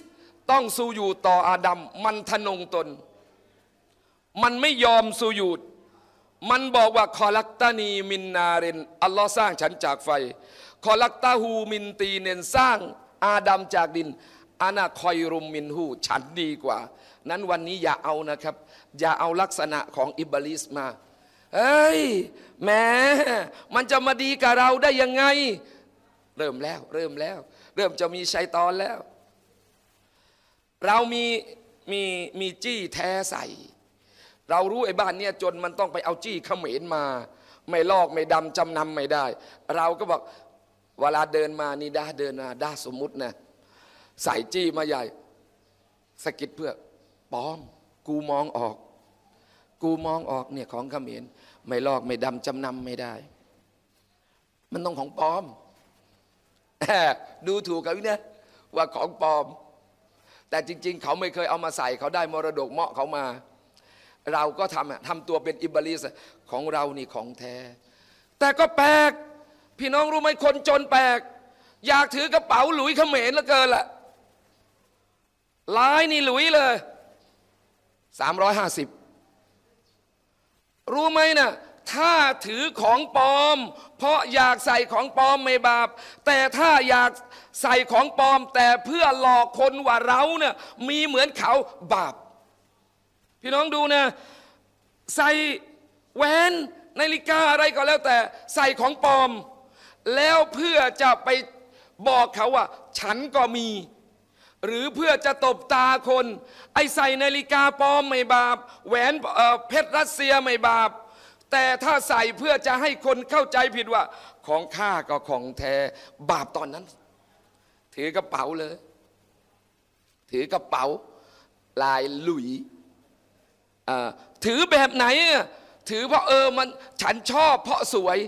ต้องสู้อยู่ต่ออาดัมมันทนงตน มันไม่ยอมสู้อยู่มันบอกว่าคอลักตานีมินนาเรนอัลลอฮ์สร้างฉันจากไฟคอลักตาฮูมินตีเนนสร้างอาดัมจากดินอนาคอยรุมมินหูฉันดีกว่านั้นวันนี้อย่าเอานะครับ อย่าเอาลักษณะของอิบลิสมาเฮ้ย แม้มันจะมาดีกับเราได้ยังไง เริ่มแล้ว เริ่มแล้ว เริ่มจะมีชัยตอนแล้ว เรามีมีมีจี้แท้ใส่เรารู้ไอ้บ้านเนี่ยจนมันต้องไปเอาจี้เขมรมา ไม่ลอกไม่ดำจำนำไม่ได้ เราก็บอก เวลาเดินมานี่ด้าเดินมาด้าสมมุตินะ ใส่จี้มาใหญ่ สกิดเพื่อปลอม กูมองออก กูมองออกเนี่ยของเขมรไม่ลอกไม่ดำจำนำไม่ได้ มันต้องของปลอมดูถูกเขาเนี่ยว่าของปลอม แต่จริงๆ เขาไม่เคยเอามาใส่ เขาได้มรดกเหมาะเขามา เราก็ทำทำตัวเป็นอิบลิส ของเรานี่ของแท้แต่ก็แปลกพี่น้องรู้ไหมคนจนแปลก อยากถือกระเป๋าหลุยเขมรเหลือเกินละ่ะลายนี่หลุยเลย350 รู้ไหมนะถ้าถือของปลอม เพราะอยากใส่ของปลอมไม่บาปแต่ถ้าอยากใส่ของปลอม แต่เพื่อหลอกคนว่าเราเนี่ยมีเหมือนเขาบาป พี่น้องดูนะใส่แหวนนาฬิกาอะไรก็แล้วแต่ ใส่ของปลอม แล้วเพื่อจะไปบอกเขาว่า ฉันก็มีหรือเพื่อจะตบตาคน ไอใส่นาฬิกาปลอมไม่บาปแหวนเพชรรัสเซียไม่บาป แต่ถ้าใส่เพื่อจะให้คนเข้าใจผิดว่า ของข้าก็ของแท้บาปตอนนั้น ถือกระเป๋าเลย ถือกระเป๋าลายลุย ถือแบบไหน ถือเพราะเออมันฉันชอบเพราะสวย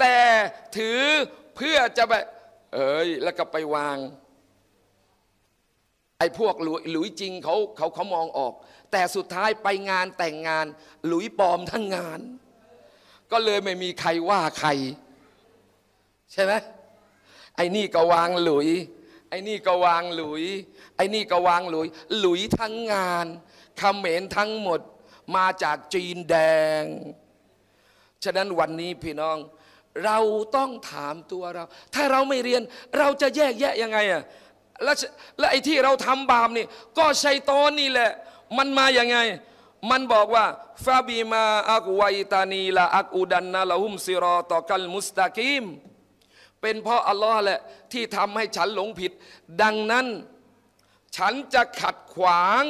แต่ถือเพื่อจะแบบเอ้ยแล้วก็ไปวางไอ้พวกหลุยจริงเขาเขาเขามองออก แต่สุดท้ายไปงานแต่งงาน หลุยปลอมทั้งงาน ก็เลยไม่มีใครว่าใคร ใช่ไหมไอ้นี่ก็วางหลุย ไอ้นี่ก็วางหลุยไอ้นี่ก็วางหลุย หลุยทั้งงานคำเหม็นทั้งหมดมาจากจีนแดง ฉะนั้นวันนี้พี่น้อง เราต้องถามตัวเรา ถ้าเราไม่เรียน เราจะแยกแยะยังไงอะและและไอ้ที่เราทำบาปนี่ ก็ชัยตอนนี่แหละ มันมาอย่างไง มันบอกว่าฟาบีมาอักวัยตานีละอักอุดันนาละหุมซิรอต่อกันมุสตากิมเป็นเพราะอัลลอฮ์แหละที่ทำให้ฉันหลงผิด ดังนั้น ฉันจะขัดขวาง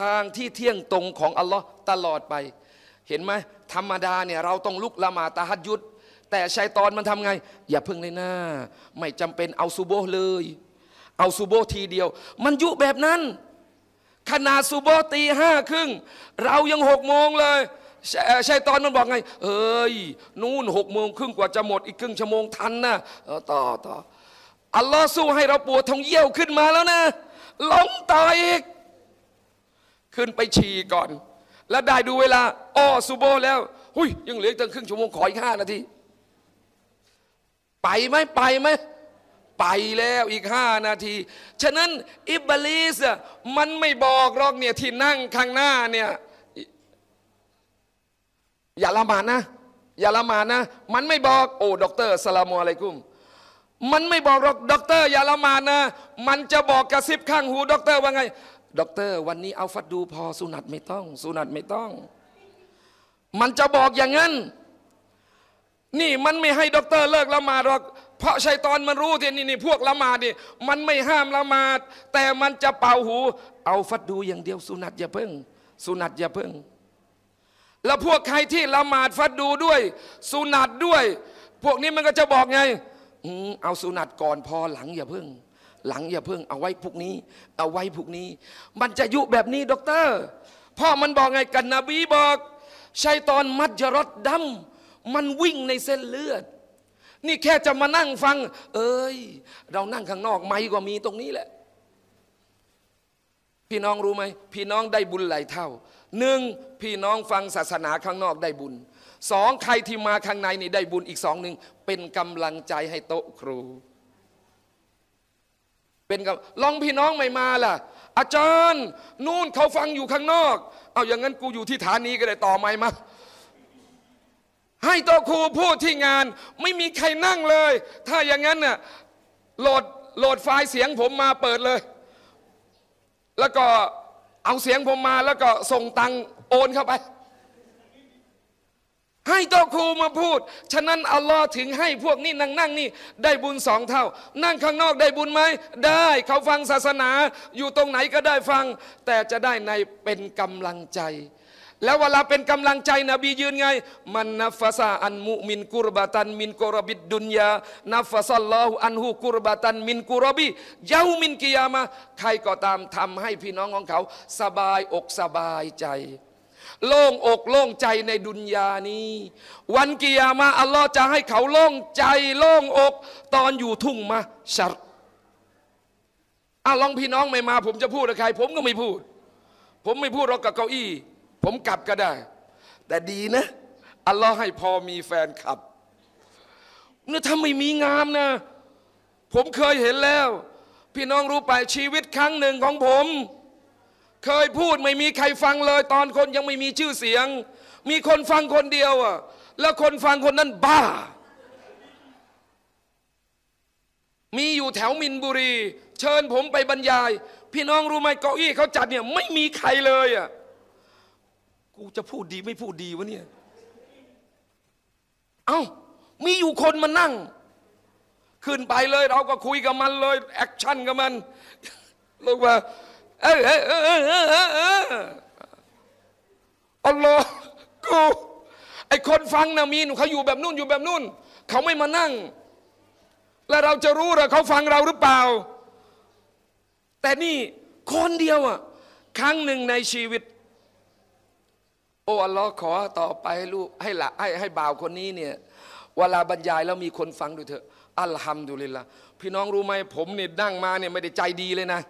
ทางที่เที่ยงตรงของอัลลอฮ์ตลอดไป เห็นไหมธรรมดาเนี่ยเราต้องลุกละหมาตาฮัดยุด แต่ชัยตอนมันทำไง อย่าพึ่งเลยหน้า ไม่จำเป็นเอาซูโบเลยเอาซูโบทีเดียว มันยุแบบนั้นขนาดซูโบตีห้าครึ่ง เรายังหกโมงเลย ใช่ตอนมันบอกไง เอ้ย นู่นหกโมงครึ่งกว่าจะหมด อีกครึ่งชั่วโมงทันนะต่อต่ออัลลอฮ์สู้ให้เราปวดท้องเยี่ยวขึ้นมาแล้วนะล้มตายอีก ขึ้นไปฉี่ก่อน แล้วได้ดูเวลา อ้อซูโบแล้ว หุยยังเหลือตั้งครึ่งชั่วโมงขออีกห้านาทีไปไหมไปไหมไปแล้วอีกห้านาที ฉะนั้นอิบลิสมันไม่บอกหรอกเนี่ยที่นั่งข้างหน้าเนี่ยอย่าละหมาดนะ อย่าละหมาดนะ มันไม่บอก โอ้ด็อกเตอร์สลามอะไรกุ้มมันไม่บอกหรอกด็อกเตอร์อย่าละหมาดนะ มันจะบอกกระซิบข้างหูด็อกเตอร์ว่าไงด็อกเตอร์ วันนี้เอาฟัดดูพอสุนัตไม่ต้องสุนัตไม่ต้อง มันจะบอกอย่างนั้น นี่มันไม่ให้ด็อกเตอร์เลิกละหมาดหรอกเพราะชัยตอนมันรู้ที่นี่นี่พวกละหมาดนี่มันไม่ห้ามละหมาด แต่มันจะเป่าหู เอาฟัดดูอย่างเดียว สุนัตอย่าเพิ่งสุนัตอย่าเพิ่งแล้วพวกใครที่ละหมาดฟัดดูด้วย สุนัตด้วย พวกนี้มันก็จะบอกไง เอาสุนัตก่อนพอหลังอย่าเพิ่งหลังอย่าเพิ่งเอาไว้พวกนี้ เอาไว้พวกนี้ มันจะยุแบบนี้ด็อกเตอร์พ่อมันบอกไงกันนบีบอกชัยตอนมัจยรดดำมันวิ่งในเส้นเลือดนี่แค่จะมานั่งฟัง เอ้ย เรานั่งข้างนอกไม่ก็มีตรงนี้แหละ พี่น้องรู้ไหม พี่น้องได้บุญหลายเท่าหนึ่งพี่น้องฟังศาสนาข้างนอกได้บุญ สองใครที่มาข้างในนี่ได้บุญอีกสองหนึ่ง เป็นกำลังใจให้โต๊ะครู เป็นกับลองพี่น้องไม่มาล่ะ อาจารย์นู่นเขาฟังอยู่ข้างนอก เอาอย่างนั้นกูอยู่ที่ฐานนี้ก็ได้ต่อไม่มาให้ตัวครูพูดที่งานไม่มีใครนั่งเลย ถ้าอย่างนั้นน่ะโหลดโหลดไฟล์เสียงผมมาเปิดเลย แล้วก็เอาเสียงผมมาแล้วก็ส่งตังโอนเข้าไป ให้ตัวครูมาพูด ฉะนั้นอัลลอฮ์ถึงให้พวกนี้นั่งนั่งนี่ ได้บุญสองเท่า นั่งข้างนอกได้บุญไหมได้เขาฟังศาสนาอยู่ตรงไหนก็ได้ฟัง แต่จะได้ในเป็นกำลังใจแล้วเวลาเป็นกำลังใจนบียืนไงมันนัฟซาอันมุมินกุรบาตันมินกรบิดดุนยานัฟซัลลอฮุอันหุกุรบาตันมินกุรบิเยามินกิยามะใครก็ตามทำให้พี่น้องของเขา สบายอกสบายใจ โล่งอกโล่งใจในดุนยานี้ วันกิยามะอัลลอฮ์จะให้เขาโล่งใจ โล่งอก ตอนอยู่ทุ่งมาชัดอ่ะลองพี่น้องไม่มา ผมจะพูดกับใคร ผมก็ไม่พูด ผมไม่พูดรอกกับเก้าอี้ผมกลับก็ได้ แต่ดีนะอัลลอฮ์ให้พอมีแฟนคลับเนี่ยถ้าไม่มีงามนะ ผมเคยเห็นแล้ว พี่น้องรู้ไปชีวิตครั้งหนึ่งของผม เคยพูดไม่มีใครฟังเลย ตอนคนยังไม่มีชื่อเสียง มีคนฟังคนเดียวอ่ะแล้วคนฟังคนนั้นบ้า มีอยู่แถวมินบุรี เชิญผมไปบรรยาย พี่น้องรู้ไหมเก้าอี้เขาจัดเนี่ยไม่มีใครเลยอ่ะกูจะพูดดีไม่พูดดีวะเนี่ย เอา้า มีอยู่คนมานั่ง ขึ้นไปเลย เราก็คุยกับมันเลยแอคชั่นกับมันลว่า เออเออเออเออเอออัลลอฮ์กู ไอคนฟังนะมีนเขาอยู่แบบนู่นอยู่แบบนู่นเขาไม่มานั่ง แล้วเราจะรู้หรอเขาฟังเราหรือเปล่า แต่นี่คนเดียวอะครั้งหนึ่งในชีวิตโอ้ อัลลอฮ์ขอต่อไปลูกให้ละให้ให้บ่าวคนนี้เนี่ย เวลาบรรยายแล้วมีคนฟังดูเถอะอัลฮัมดุลิลละพี่น้องรู้ไหมผมเนี่ยนั่งมาเนี่ยไม่ได้ใจดีเลยนะ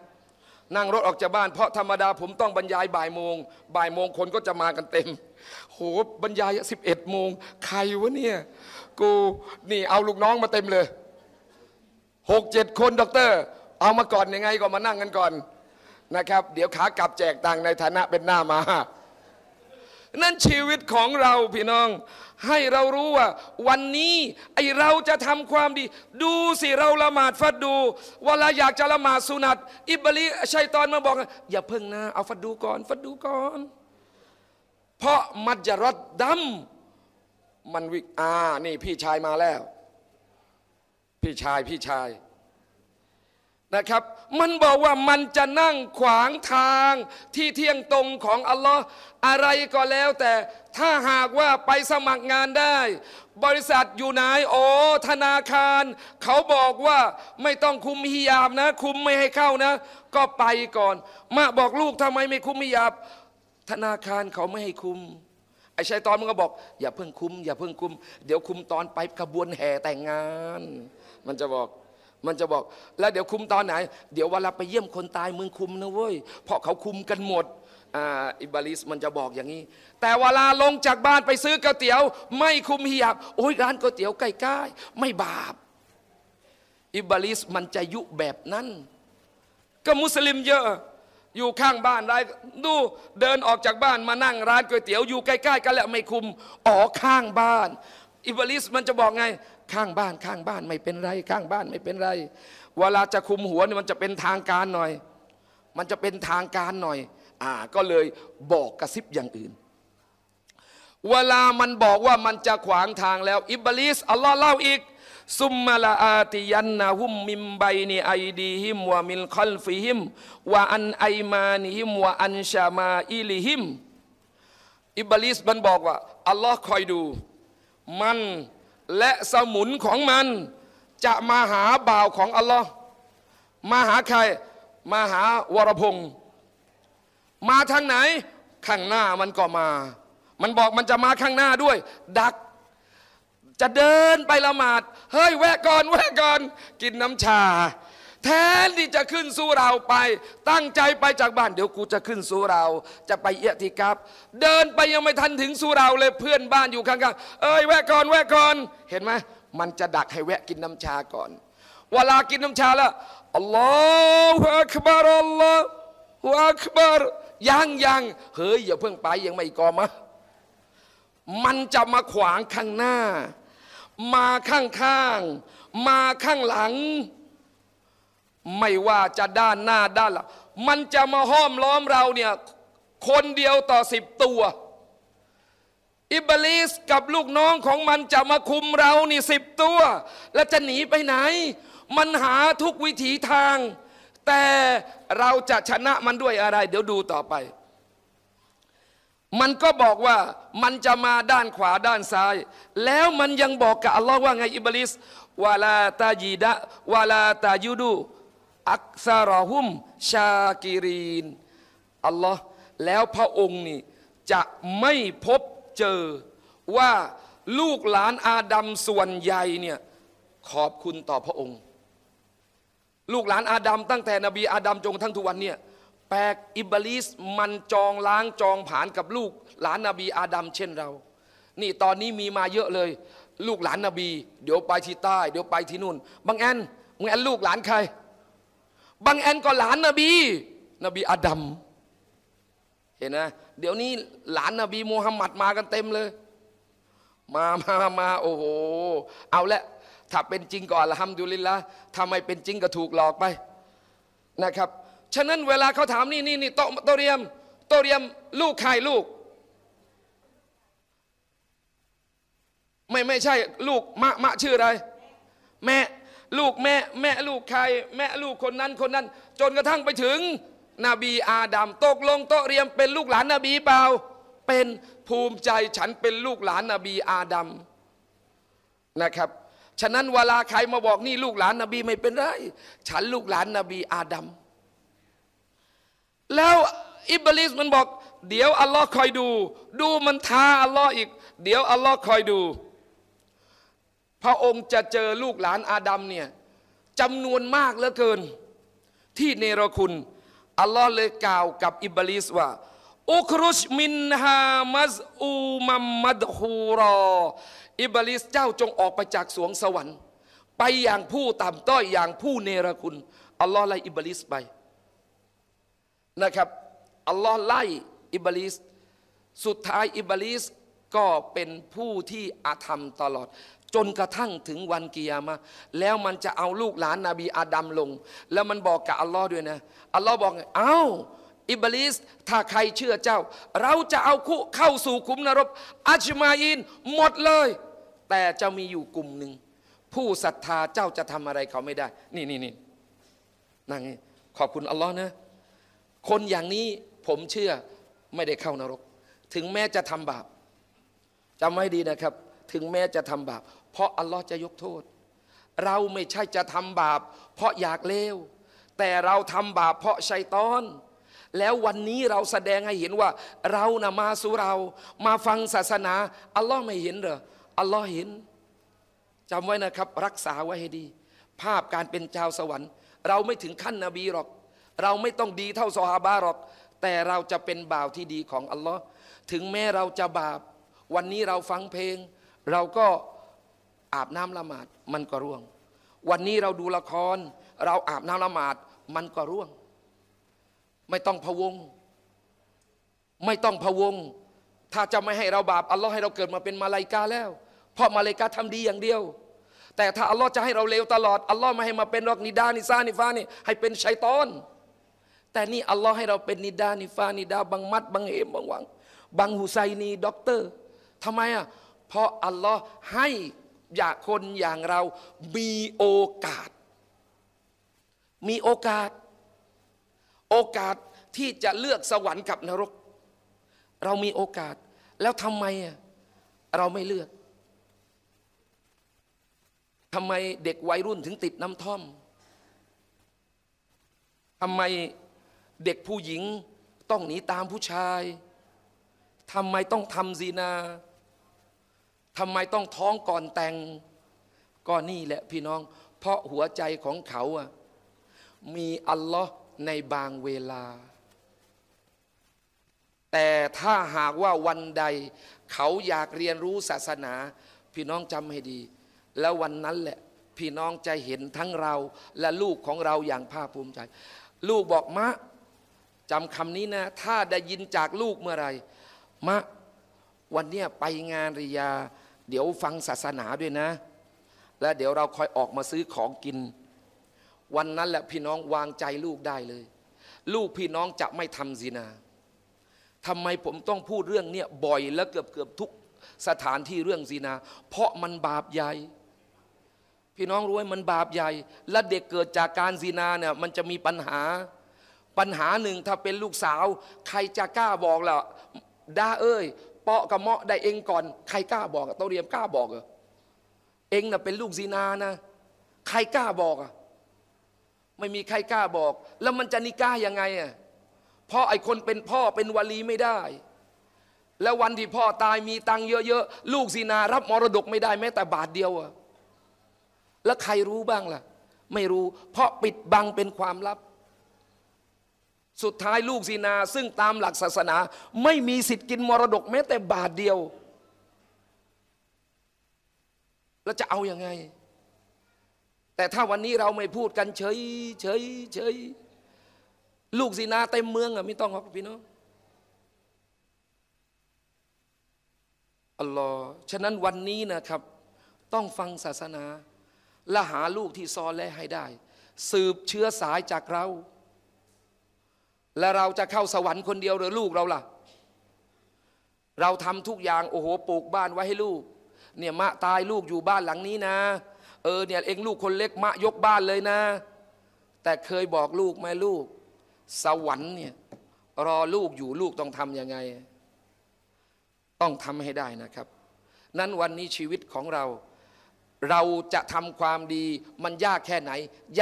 นั่งรถออกจากบ้านเพราะธรรมดาผมต้องบรรยายบ่ายโมง บ่ายโมงคนก็จะมากันเต็ม โหบรรยายสิบเอ็ดโมง ใครวะเนี่ยกูนี่เอาลูกน้องมาเต็มเลยหกเจ็ดคนด็อกเตอร์ เอามาก่อนยังไง ก็มานั่งกันก่อนนะครับ เดี๋ยวขากลับแจกตังในฐานะเป็นหน้ามานั่นชีวิตของเราพี่น้อง ให้เรารู้ว่า วันนี้ ไอเราจะทำความดี ดูสิเราละหมาดฟัดดูเวลาอยากจะละหมาดสุนัตอิบลิชัยตอนมาบอก อย่าเพิ่งนะเอาฟัดดูก่อนฟัดดูก่อน เพราะมัจจรดดำมันวิกอ่า นี่พี่ชายมาแล้ว พี่ชายพี่ชายนะครับมันบอกว่ามันจะนั่งขวางทางที่เที่ยงตรงของอัลลอฮ์อะไรก็แล้วแต่ถ้าหากว่าไปสมัครงานได้ บริษัทอยู่ไหนโอ้ธนาคารเขาบอกว่าไม่ต้องคุมฮิยาบนะ คุมไม่ให้เข้านะ ก็ไปก่อน มาบอกลูกทำไมไม่คุมฮิยาบธนาคารเขาไม่ให้คุมไอ้ชายตอนมันก็บอก อย่าเพิ่งคุมอย่าเพิ่งคุม เดี๋ยวคุมตอนไปกระบวนแห่แต่งงาน มันจะบอกมันจะบอก แล้วเดี๋ยวคุมตอนไหน เดี๋ยวเวลาไปเยี่ยมคนตายมึงคุมนะเว้ยเพราะเขาคุมกันหมดอิบาลิสมันจะบอกอย่างนี้ แต่เวลาลงจากบ้านไปซื้อก๋วยเตี๋ยว ไม่คุมเหียบโอ้ยร้านก๋วยเตี๋ยวใกล้ๆ ไม่บาปอิบาลิสมันจะยุแบบนั้น ก็มุสลิมเยอะอยู่ข้างบ้านได้ดู เดินออกจากบ้านมานั่ง ร้านก๋วยเตี๋ยวอยู่ใกล้ๆกันแหละไม่คุมอ๋อข้างบ้านอิบาลิสมันจะบอกไงข้างบ้าน ข้างบ้านไม่เป็นไรข้างบ้านไม่เป็นไร เวลาจะคุมหัวเนี่ยมันจะเป็นทางการหน่อย มันจะเป็นทางการหน่อยอ่าก็เลยบอกกระซิบอย่างอื่น เวลามันบอกว่ามันจะขวางทางแล้วอิบลิสอัลลอฮ์เล่าอีกซุมมาลาอาติยันนาหุมมิมไบนีไอดีหิมวามิลคอลฟิหิมวาอันไอมานิหิมวาอันชามาอิลิหิมอิบลิสมันบอกว่าอัลลอฮ์คอยดูมันและสมุนของมันจะมาหาบ่าวของอัลลอฮ์มาหาใคร มาหาวรพงศ์มาทางไหนข้างหน้ามันก็มา มันบอกมันจะมาข้างหน้าด้วย ดักจะเดินไปละหมาดเฮ้ยแวะก่อนแวะก่อนกินน้ำชาแทนที่จะขึ้นสู้เราไป ตั้งใจไปจากบ้าน เดี๋ยวกูจะขึ้นสู้เราจะไปเอียติกับเดินไปยังไม่ทันถึงสู้เราเลยเพื่อนบ้านอยู่ข้างๆเอ้ยแวะก่อนแวะก่อนเห็นไหมมันจะดักให้แวะกินน้ำชาก่อน เวลากินน้ำชาแล้วอัลลอฮฺอักบารอัลลอฮฺอักบารยังยังเฮ้ยอย่าเพิ่งไปยังไม่ก่อมะมันจะมาขวางข้างหน้า มาข้างข้าง มาข้างหลังไม่ว่าจะด้านหน้าด้านหลังมันจะมาห้อมล้อมเราเนี่ยคนเดียวต่อสิบตัวอิบลิสกับลูกน้องของมันจะมาคุมเรานี่สิบตัว และจะหนีไปไหน มันหาทุกวิถีทาง แต่เราจะชนะมันด้วยอะไร เดี๋ยวดูต่อไป มันก็บอกว่ามันจะมาด้านขวาด้านซ้าย แล้วมันยังบอกกับอัลลอฮ์ว่าไงอิบลิสวาลาตายีดะวาลาตายูดูอักซารหุม ชากิรีนอัลลอฮ์แล้วพระองค์นี่จะไม่พบเจอว่าลูกหลานอาดัมส่วนใหญ่เนี่ยขอบคุณต่อพระองค์ ลูกหลานอาดัมตั้งแต่นบีอาดัมจนทั้งทุกวันเนี่ยแปลกอิบลิสมันจองล้างจองผานกับลูกหลานนาบีอาดัมเช่นเรา นี่ตอนนี้มีมาเยอะเลย ลูกหลานนาบี เดี๋ยวไปที่ใต้เดี๋ยวไปที่นู่น บางแอนบางแอนลูกหลานใครบางแอนก็หลานนบีนบีอาดัมเห็นนะ เดี๋ยวนี้ หลานนบีมูฮัมหมัดมากันเต็มเลย มามามาโอ้โหเอาละถ้าเป็นจริงก่อนลฮัมดูลิลละทำไมเป็นจริงก็ถูกหลอกไปนะครับ ฉะนั้นเวลาเขาถามนี่นี่นี่โตโตเรียมโตเรียมลูกใครลูก ไม่ไม่ใช่ลูกมะมะชื่ออะไร แม่ลูกแม่ แม่ลูกใคร แม่ลูกคนนั้นคนนั้น จนกระทั่งไปถึงนบีอาดัมตกลงโตเรียมเป็นลูกหลานนบีเปล่า เป็นภูมิใจฉันเป็นลูกหลานนบีอาดัมนะครับ ฉะนั้นเวลาใครมาบอกนี่ลูกหลาน นบีไม่เป็นไรฉันลูกหลานนบีอาดัมแล้วอิบลิสมันบอก เดี๋ยวอัลลอฮ์คอยดู ดูมันท้าอัลลอฮ์อีก เดี๋ยวอัลลอฮ์คอยดูพระองค์จะเจอลูกหลานอาดัมเนี่ยจำนวนมากเหลือเกินที่เนรคุณอัลลอฮ์เลยกล่าวกับอิบลิสว่า อุครุชมินฮามัซอูมัมมัดฮูรออิบลิสเจ้าจงออกไปจากสวงสวรรค์ ไปอย่างผู้ต่ำต้อยอย่างผู้เนรคุณอัลลอฮ์ไล่อิบลิสไปนะครับอัลลอฮ์ไล่อิบลิสสุดท้ายอิบลิสก็เป็นผู้ที่อาธรรมตลอดจนกระทั่งถึงวันกิยามะแล้วมันจะเอาลูกหลานนาบีอาดัมลง แล้วมันบอกกับอัลลอฮ์ด้วยนะ อัลลอฮ์บอก เอ้าอิบลิสถ้าใครเชื่อเจ้า เราจะเอาคุเข้าสู่คุมนรกอัชมาอินหมดเลย แต่จะมีอยู่กลุ่มหนึ่ง ผู้ศรัทธาเจ้าจะทำอะไรเขาไม่ได้ นี่นี่นี่นั่งขอบคุณอัลลอฮ์นะ คนอย่างนี้ผมเชื่อไม่ได้เข้านรก ถึงแม้จะทำบาปจำไว้ดีนะครับ ถึงแม้จะทำบาปเพราะอัลลอฮ์จะยกโทษ เราไม่ใช่จะทำบาป เพราะอยากเลว แต่เราทำบาปเพราะชัยตอน แล้ววันนี้เราแสดงให้เห็นว่า เรานะมาสู่เรา มาฟังศาสนา อัลลอฮ์ไม่เห็นเหรอ อัลลอฮ์เห็นจำไว้นะครับรักษาไว้ให้ดี ภาพการเป็นชาวสวรรค์ เราไม่ถึงขั้นนบีหรอก เราไม่ต้องดีเท่าซอฮาบะหรอก แต่เราจะเป็นบ่าวที่ดีของอัลลอฮ์ถึงแม้เราจะบาป วันนี้เราฟังเพลงเราก็อาบน้ำละหมาดมันก็ร่วง วันนี้เราดูละคร เราอาบน้ำละหมาดมันก็ร่วง ไม่ต้องพะวง ไม่ต้องพะวง ถ้าจะไม่ให้เราบาปอัลลอฮ์ให้เราเกิดมาเป็นมาลายกาแล้ว เพราะมาลายกาทำดีอย่างเดียว แต่ถ้าอัลลอฮ์จะให้เราเลวตลอดอัลลอฮ์ไม่ให้มาเป็นรอกนิดา นิซานิฟ้านี่ให้เป็นชัยตอน แต่นี่อัลลอฮ์ให้เราเป็นนิดา นิฟ้านิดา บางมัด บางเอมบางหวัง บางฮุไซนีด็อกเตอร์ทำไมอ่ะเพราะอัลลอฮ์ให้อยากคนอย่างเรา มีโอกาส มีโอกาส โอกาสที่จะเลือกสวรรค์กับนรก เรามีโอกาส แล้วทำไมเราไม่เลือกทำไมเด็กวัยรุ่นถึงติดน้ำท่อม ทำไมเด็กผู้หญิงต้องหนีตามผู้ชาย ทำไมต้องทำซีนาทำไมต้องท้องก่อนแต่งก็นี่แหละพี่น้อง เพราะหัวใจของเขาอะมีอัลลอฮ์ในบางเวลา แต่ถ้าหากว่าวันใด เขาอยากเรียนรู้ศาสนา พี่น้องจำให้ดี แล้ววันนั้นแหละพี่น้องจะเห็นทั้งเรา และลูกของเราอย่างภาคภูมิใจ ลูกบอก มะจำคำนี้นะ ถ้าได้ยินจากลูกเมื่อไรมะ วันเนี้ยไปงานริยาเดี๋ยวฟังศาสนาด้วยนะ และเดี๋ยวเราคอยออกมาซื้อของกินวันนั้นแหละพี่น้องวางใจลูกได้เลย ลูกพี่น้องจะไม่ทำซินาทำไมผมต้องพูดเรื่องเนี้ยบ่อยและเกือบเกือบทุกสถานที่เรื่องซินา เพราะมันบาปใหญ่ พี่น้องรู้ไหมมันบาปใหญ่ และเด็กเกิดจากการซีนาเนี่ยมันจะมีปัญหาปัญหาหนึ่งถ้าเป็นลูกสาวใครจะกล้าบอกล่ะด้าเอ้ยเปาะกับเมาะได้เองก่อน ใครกล้าบอกโตเรียมกล้าบอกเหรอ เองน่ะเป็นลูกซีนานะ ใครกล้าบอกอ่ะ ไม่มีใครกล้าบอก แล้วมันจะนิก้ายังไงอ่ะพ่อไอ้คนเป็นพ่อเป็นวลีไม่ได้ แล้ววันที่พ่อตายมีตังเยอะๆลูกซีนา รับมรดกไม่ได้แม้แต่บาทเดียวอ่ะ แล้วใครรู้บ้างล่ะ ไม่รู้ เพราะปิดบังเป็นความลับสุดท้ายลูกซีนาซึ่งตามหลักศาสนา ไม่มีสิทธิ์กินมรดกแม้แต่บาทเดียว แล้วจะเอาอยัางไง แต่ถ้าวันนี้เราไม่พูดกัน เฉย เฉย เฉยลูกซีนาเต็มเมืองอ่ะไม่ต้องหรอกพี่น้องอัลลอฮ์ฉะนั้นวันนี้นะครับ ต้องฟังศาสนา และหาลูกที่ซอและให้ได้ สืบเชื้อสายจากเราแล้วเราจะเข้าสวรรค์คนเดียวหรือลูกเราล่ะ เราทำทุกอย่างโอ้โหปลูกบ้านไว้ให้ลูกเนี่ยมะตายลูกอยู่บ้านหลังนี้นะ เออเนี่ยเองลูกคนเล็กมะยกบ้านเลยนะ แต่เคยบอกลูกไหมลูก สวรรค์เนี่ยรอลูกอยู่ลูกต้องทำยังไง ต้องทำให้ได้นะครับ นั้นวันนี้ชีวิตของเราเราจะทำความดี มันยากแค่ไหน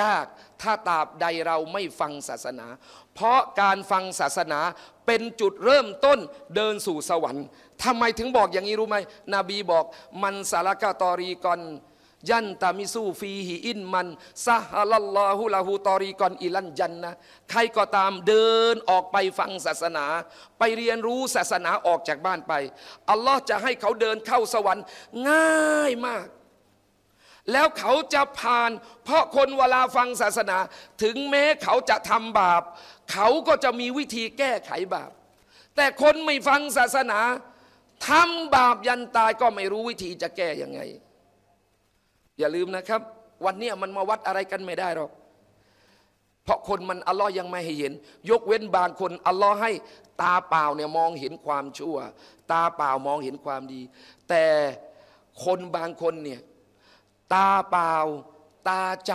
ยากถ้าตาบใดเราไม่ฟังศาสนา เพราะการฟังศาสนาเป็นจุดเริ่มต้นเดินสู่สวรรค์ทำไมถึงบอกอย่างนี้รู้ไหมนบีบอกมันสารกาตอรีกอนยันตามิสูฟีหิอินมันซาฮัลลอฮุลาหูตอรีกอนอิลันยันนะใครก็ตามเดินออกไปฟังศาสนา ไปเรียนรู้ศาสนาออกจากบ้านไปอัลลอฮ์จะให้เขาเดินเข้าสวรรค์ ง่ายมากแล้วเขาจะผ่าน เพราะคนเวลาฟังศาสนา ถึงแม้เขาจะทำบาป เขาก็จะมีวิธีแก้ไขบาปแต่คนไม่ฟังศาสนาทำบาปยันตายก็ไม่รู้วิธีจะแก้ยังไง อย่าลืมนะครับ วันนี้มันมาวัดอะไรกันไม่ได้หรอกเพราะคนมันอัลลอฮ์ยังไม่ให้เห็น ยกเว้นบางคน อัลลอฮ์ให้ ตาเปล่าเนี่ยมองเห็นความชั่ว ตาเปล่ามองเห็นความดี แต่คนบางคนเนี่ยตาเปล่าตาใจ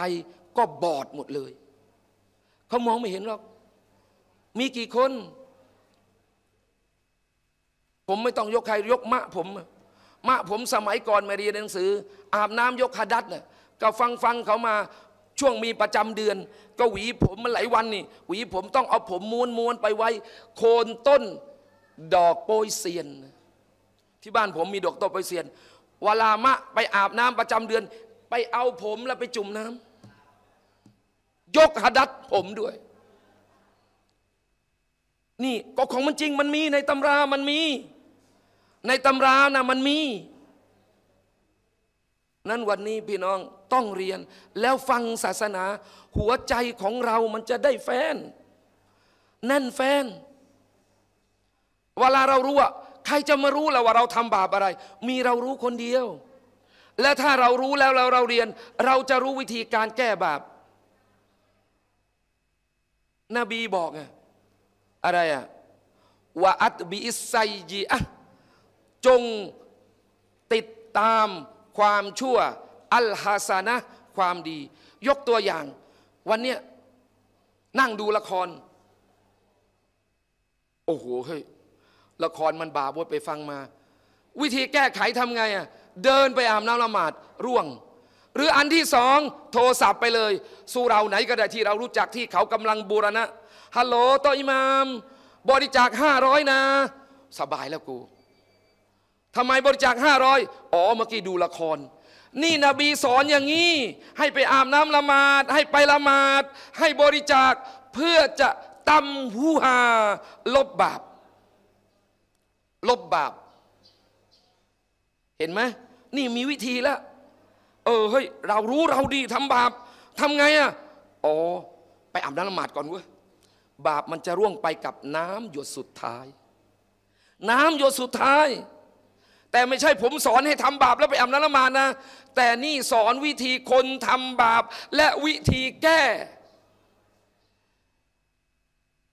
ก็บอดหมดเลยเขามองไม่เห็นหรอกมีกี่คน ผมไม่ต้องยกใครยกมะผมมะผมสมัยก่อน มาเรียนหนังสือ อาบน้ำยกหดัดเนี่ยก็ฟังฟังเขามาช่วงมีประจำเดือน ก็หวีผมมาหลายวันนี่หวีผมต้องเอาผมม้วนม้วนไปไว้โคนต้นดอกโปยเซียน ที่บ้านผมมีดอกต้นโปยเซียนวลามะไปอาบน้ำประจำเดือนไปเอาผมแล้วไปจุ่มน้ำยกหดัดผมด้วยนี่ก็ของมันจริงมันมีในตำรามันมี ในตำรานะมันมี นั้นวันนี้พี่น้องต้องเรียนแล้วฟังศาสนา หัวใจของเรามันจะได้แฟนแน่นแฟน เวลาเรารู้ว่าใครจะมารู้ล้วว่าเราทำบาปอะไร มีเรารู้คนเดียวและถ้าเรารู้แล้วเราเราเรียน เราจะรู้วิธีการแก้บาป นบีบอกไงอะไรอะวะอัตบิอิสไซยีอะจงติดตามความชั่ว อัลฮาสานะความดี ยกตัวอย่าง วันเนี้ยนั่งดูละคร โอ้โหเฮ้ย ละครมันบาปวดไปฟังมา วิธีแก้ไขทำไงอะเดินไปอาบน้ำละหมาดร่วง หรืออันที่สองโทรศัพท์ไปเลย สู่เราไหนก็ได้ที่เรารู้จักที่เขากำลังบูรณะฮัลโหลต่ออิมามบริจาคห้าร้อยนะ สบายแล้วกูทำไมบริจาคห้าร้อยอ๋อเมื่อกี้ดูละคร นี่นบีสอนอย่างนี้ ให้ไปอาบน้ำละหมาดให้ไปละหมาดให้บริจาคเพื่อจะตำหูหาลบบาปลบบาป เห็นไหมนี่มีวิธีแล้ว เออเฮ้ย เรารู้เราดีทำบาปทำไงอ่ะ อ๋อ ไปอาบน้ำละหมาดก่อนเว้ยบาปมันจะร่วงไปกับน้ำหยดสุดท้าย น้ำหยดสุดท้าย แต่ไม่ใช่ผมสอนให้ทำบาปแล้วไปอาบน้ำละหมาดนะ แต่นี่สอนวิธีคนทำบาป และวิธีแก้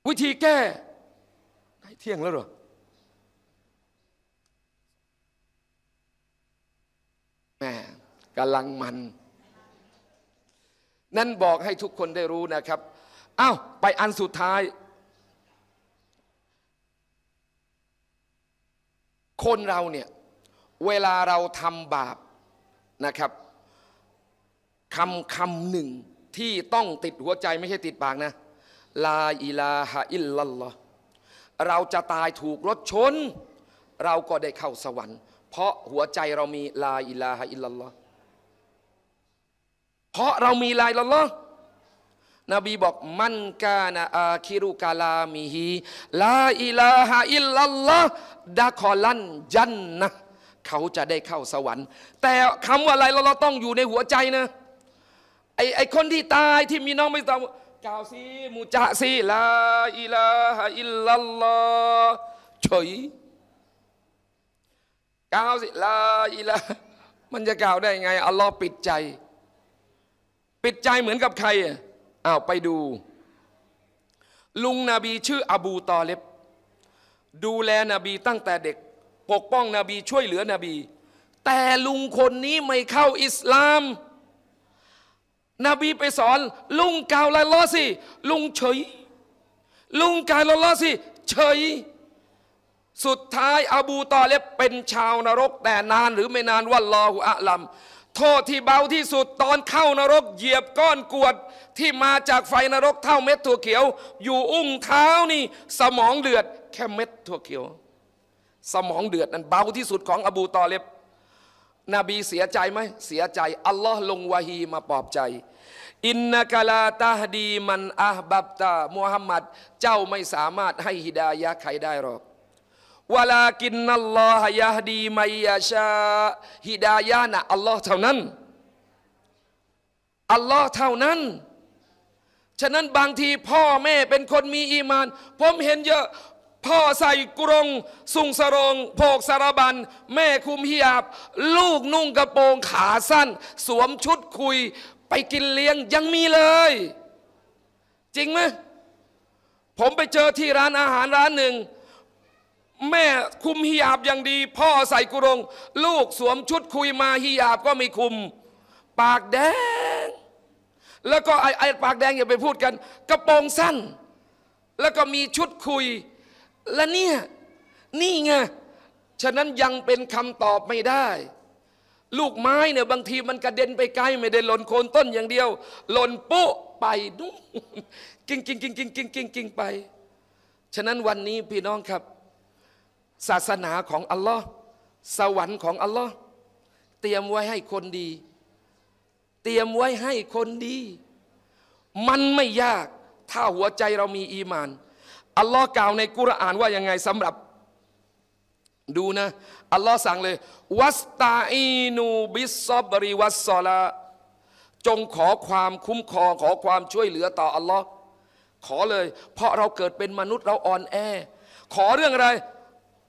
วิธีแก้ใกล้เที่ยงแล้วเหรอม่กำลังมัน นั่นบอกให้ทุกคนได้รู้นะครับอ้าวไปอันสุดท้าย คนเราเนี่ย เวลาเราทำบาปนะครับคำคำหนึ่งที่ต้องติดหัวใจไม่ใช่ติดปากนะลาอิลาฮะอิลลัลลอเราจะตายถูกรถชน เราก็ได้เข้าสวรรค์เพราะหัวใจเรามีลาอิลาฮะอิลลัลลอฮ์เพราะเรามีลาอิลลัลลอฮ์นบีบอก มันกาณาอาคิรุกาลามิฮีลาอิลาฮะอิลลัลลอฮ์ดะคอลันจันนะเขาจะได้เข้าสวรรค์ แต่คำว่าอะไรเราเรต้องอยู่ในหัวใจนะไอไอคนที่ตายที่มีน้องไม่ตายกล่าวซีมูจาซีลาอิลาฮะอิลลัลลอฮ์เฉยกล่าวสิลาอิละมันจะกล่าวได้ไงอัลลอฮ์ปิดใจ ปิดใจเหมือนกับใครอ้าวไปดู ลุงนบีชื่ออบูตอเลบดูแลนบีตั้งแต่เด็ก ปกป้องนบี ช่วยเหลือนบี แต่ลุงคนนี้ไม่เข้าอิสลามนบีไปสอน ลุงกล่าวลาล้อสิ ลุงเฉย ลุงกล่าวลาล้อสิ เฉยสุดท้ายอบูตอเลบเป็นชาวนรกแต่นานหรือไม่นานวัลลอฮุอะลัมโทษที่เบาที่สุดตอนเข้านรก เหยียบก้อนกวดที่มาจากไฟนรก เท่าเม็ดถั่วเขียว อยู่อุ้งเท้านี่ สมองเดือดแค่เม็ดถั่วเขียว สมองเดือดนั้นเบาที่สุดของอบูตอเลบนบีเสียใจไหมเสียใจอัลลอฮ์ลงวาฮีมาปลอบใจ อินนากาลาตาดีมันอาบับตามูฮัมมัดเจ้าไม่สามารถให้ฮิดายะใครได้หรอกวลากินนัลลอฮยาดีมายาชาฮิดายานะอัลลอฮ์เท่านั้น อัลลอฮ์เท่านั้น ฉะนั้น บางที พ่อ แม่ เป็นคน มี อีมาน ผมเห็นเยอะ พ่อใส่กรงสุงสรงโพกสารบัน แม่ คุมหิยาบ ลูก นุ่ง กระโปรง ขา สั้น สวม ชุด คุย ไป กิน เลี้ยง ยังมีเลย จริงไหมผมไปเจอ ที่ร้านอาหารร้านหนึ่งแม่คุมฮิญาบอย่างดี พ่อใส่กุรง ลูกสวมชุดคุยมาฮิญาบก็ไม่คุม ปากแดง แล้วก็ไอ้ไอ้ปากแดงอย่าไปพูดกัน กระโปรงสั้น แล้วก็มีชุดคุย และเนี่ย นี่ไงฉะนั้นยังเป็นคำตอบไม่ได้ ลูกไม้เนี่ยบางทีมันกระเด็นไปไกลไม่ได้หล่นโคนต้นอย่างเดียว หล่นปุ๊ไปนุ่งกิ้งกิ้งกิ้งกิ้งกิ้งกิ้งไปฉะนั้นวันนี้พี่น้องครับศาสนาของอัลลอฮ์สวรรค์ของอัลลอฮ์เตรียมไว้ให้คนดี เตรียมไว้ให้คนดี มันไม่ยาก ถ้าหัวใจเรามีอีมาน อัลลอฮ์กล่าวในกุรอานว่ายังไงสำหรับ ดูนะ อัลลอฮ์สั่งเลย วัสตาอีนูบิสซอบริวัสซอลาจงขอความคุ้มครองขอความช่วยเหลือต่ออัลลอฮ์ขอเลย เพราะเราเกิดเป็นมนุษย์เราอ่อนแอ ขอเรื่องอะไร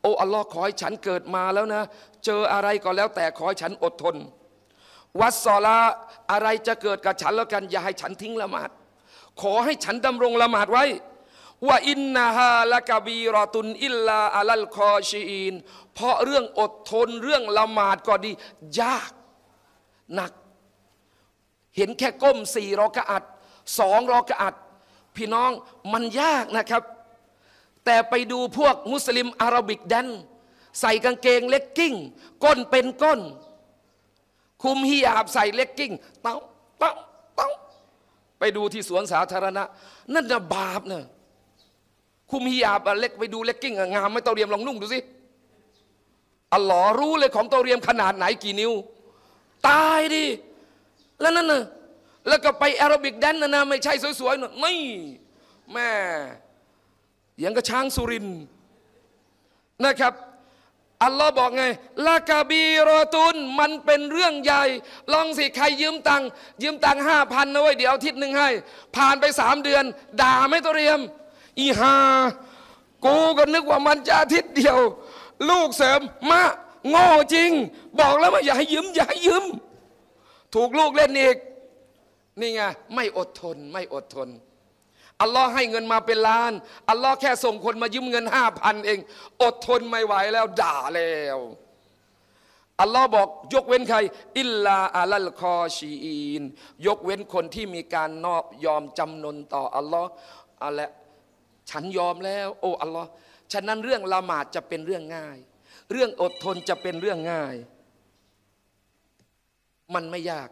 โอ้ อัลลอฮ์ขอให้ฉันเกิดมาแล้วนะ เจออะไรก็แล้ว แต่ขอให้ฉันอดทน วัดซอลาอะไรจะเกิดกับฉันแล้วกัน อย่าให้ฉันทิ้งละหมาด ขอให้ฉันดำรงละหมาดไว้ ว่าอินนาฮาละกบีรอตุน อิลลาอัลลคอชีอินเพราะเรื่องอดทนเรื่องละหมาดก็ดี ยาก หนัก เห็นแค่ก้มสี่รอกะอัด สองรอกะอัด พี่น้องมันยากนะครับแต่ไปดูพวกมุสลิมอาราบิกดันใส่กางเกงเลกกิ้ง ก้นเป็นก้น คุมฮิญาบใส่เลกกิ้งเต้าเต้าเต้าไปดูที่สวนสาธารณะ นั่นนะบาปเนะคุมฮิญาบเล็กไปดูเลกกิ้งงามไม่เตาเรียมลองนุ่งดูสิอัลลอฮ์รู้เลยของเตาเรียมขนาดไหนกี่นิ้วตายดิแล้วนั่นนะแล้วก็ไปแอโรบิกแดนนะนะไม่ใช่สวยๆนะอยไม่ แม่อย่างกับช้างสุรินนะครับ อัลลอฮ์บอกไงลากาบีรอตุน มันเป็นเรื่องใหญ่ ลองสิ ใครยืมตังค์ยืมตังค์ห้าพันนะเว้ย เดี๋ยวอาทิตย์หนึ่งให้ ผ่านไปสามเดือน ด่าไม่ตัวเรียม อีฮากูก็นึกว่ามันจะอาทิตย์เดียว ลูกเสริมมะโง่จริง บอกแล้วว่าอย่าให้ยืมอย่าให้ยืมถูกลูกเล่นอีกนี่ไงไม่อดทน ไม่อดทนอัลลอฮ์ให้เงินมาเป็นล้าน อัลลอฮ์แค่ส่งคนมายืมเงินห้าพันเอง อดทนไม่ไหวแล้วด่าแล้วอัลลอฮ์บอก ยกเว้นใคร อิลลาอัลลคอชีอีนยกเว้นคนที่มีการนอบยอมจำนนต่ออัลลอฮ์อะไรฉันยอมแล้วโอ้อัลลอฮ์ฉะนั้นเรื่องละหมาดจะเป็นเรื่องง่าย เรื่องอดทนจะเป็นเรื่องง่าย มันไม่ยาก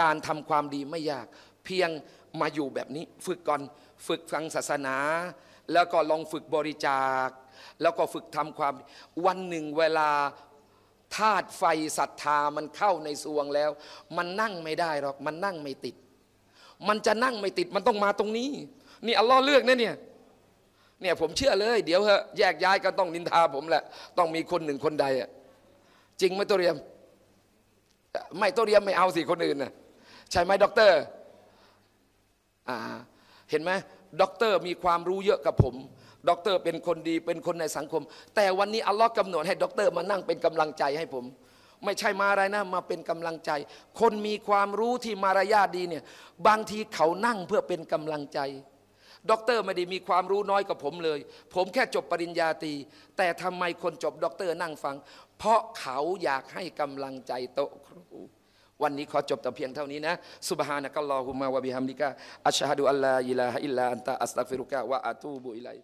การทำความดีไม่ยาก เพียงมาอยู่แบบนี้ฝึกก่อนฝึกฟังศาสนา แล้วก็ลองฝึกบริจาค แล้วก็ฝึกทำความ วันหนึ่งเวลาธาตุไฟศรัทธามันเข้าในสวงแล้ว มันนั่งไม่ได้หรอก มันนั่งไม่ติด มันจะนั่งไม่ติดมันต้องมาตรงนี้นี่อัลลอฮ์เลือกนะเนี่ยเนี่ย ผมเชื่อเลย เดี๋ยวเหอะแยกย้ายก็ต้องนินทาผมแหละต้องมีคนหนึ่งคนใดอะจริงไหมตัวเรียมไม่ตัวเรียมไม่เอาสิคนอื่นนะใช่ไหมด็อกเตอร์เห็นไหม ด็อกเตอร์มีความรู้เยอะกับผม ด็อกเตอร์เป็นคนดี เป็นคนในสังคม แต่วันนี้อัลลอฮ์กำหนดให้ด็อกเตอร์มานั่งเป็นกำลังใจให้ผม ไม่ใช่มาอะไรนะ มาเป็นกำลังใจ คนมีความรู้ที่มารยาทดี เนี่ย บางทีเขานั่งเพื่อเป็นกำลังใจ ด็อกเตอร์ไม่ได้มีความรู้น้อยกับผมเลย ผมแค่จบปริญญาตรีแต่ทำไมคนจบด็อกเตอร์นั่งฟัง เพราะเขาอยากให้กำลังใจโตครูวันนี้ขอจบแต่เพียงเท่านี้นะสุบฮานะกัลลอฮุมะวะบิฮัมดิกะอัชฮะดุอัลลาอิลาฮะอิลลาอันตะอัสตัฟิรุกะ วะอะตูบุอิลัย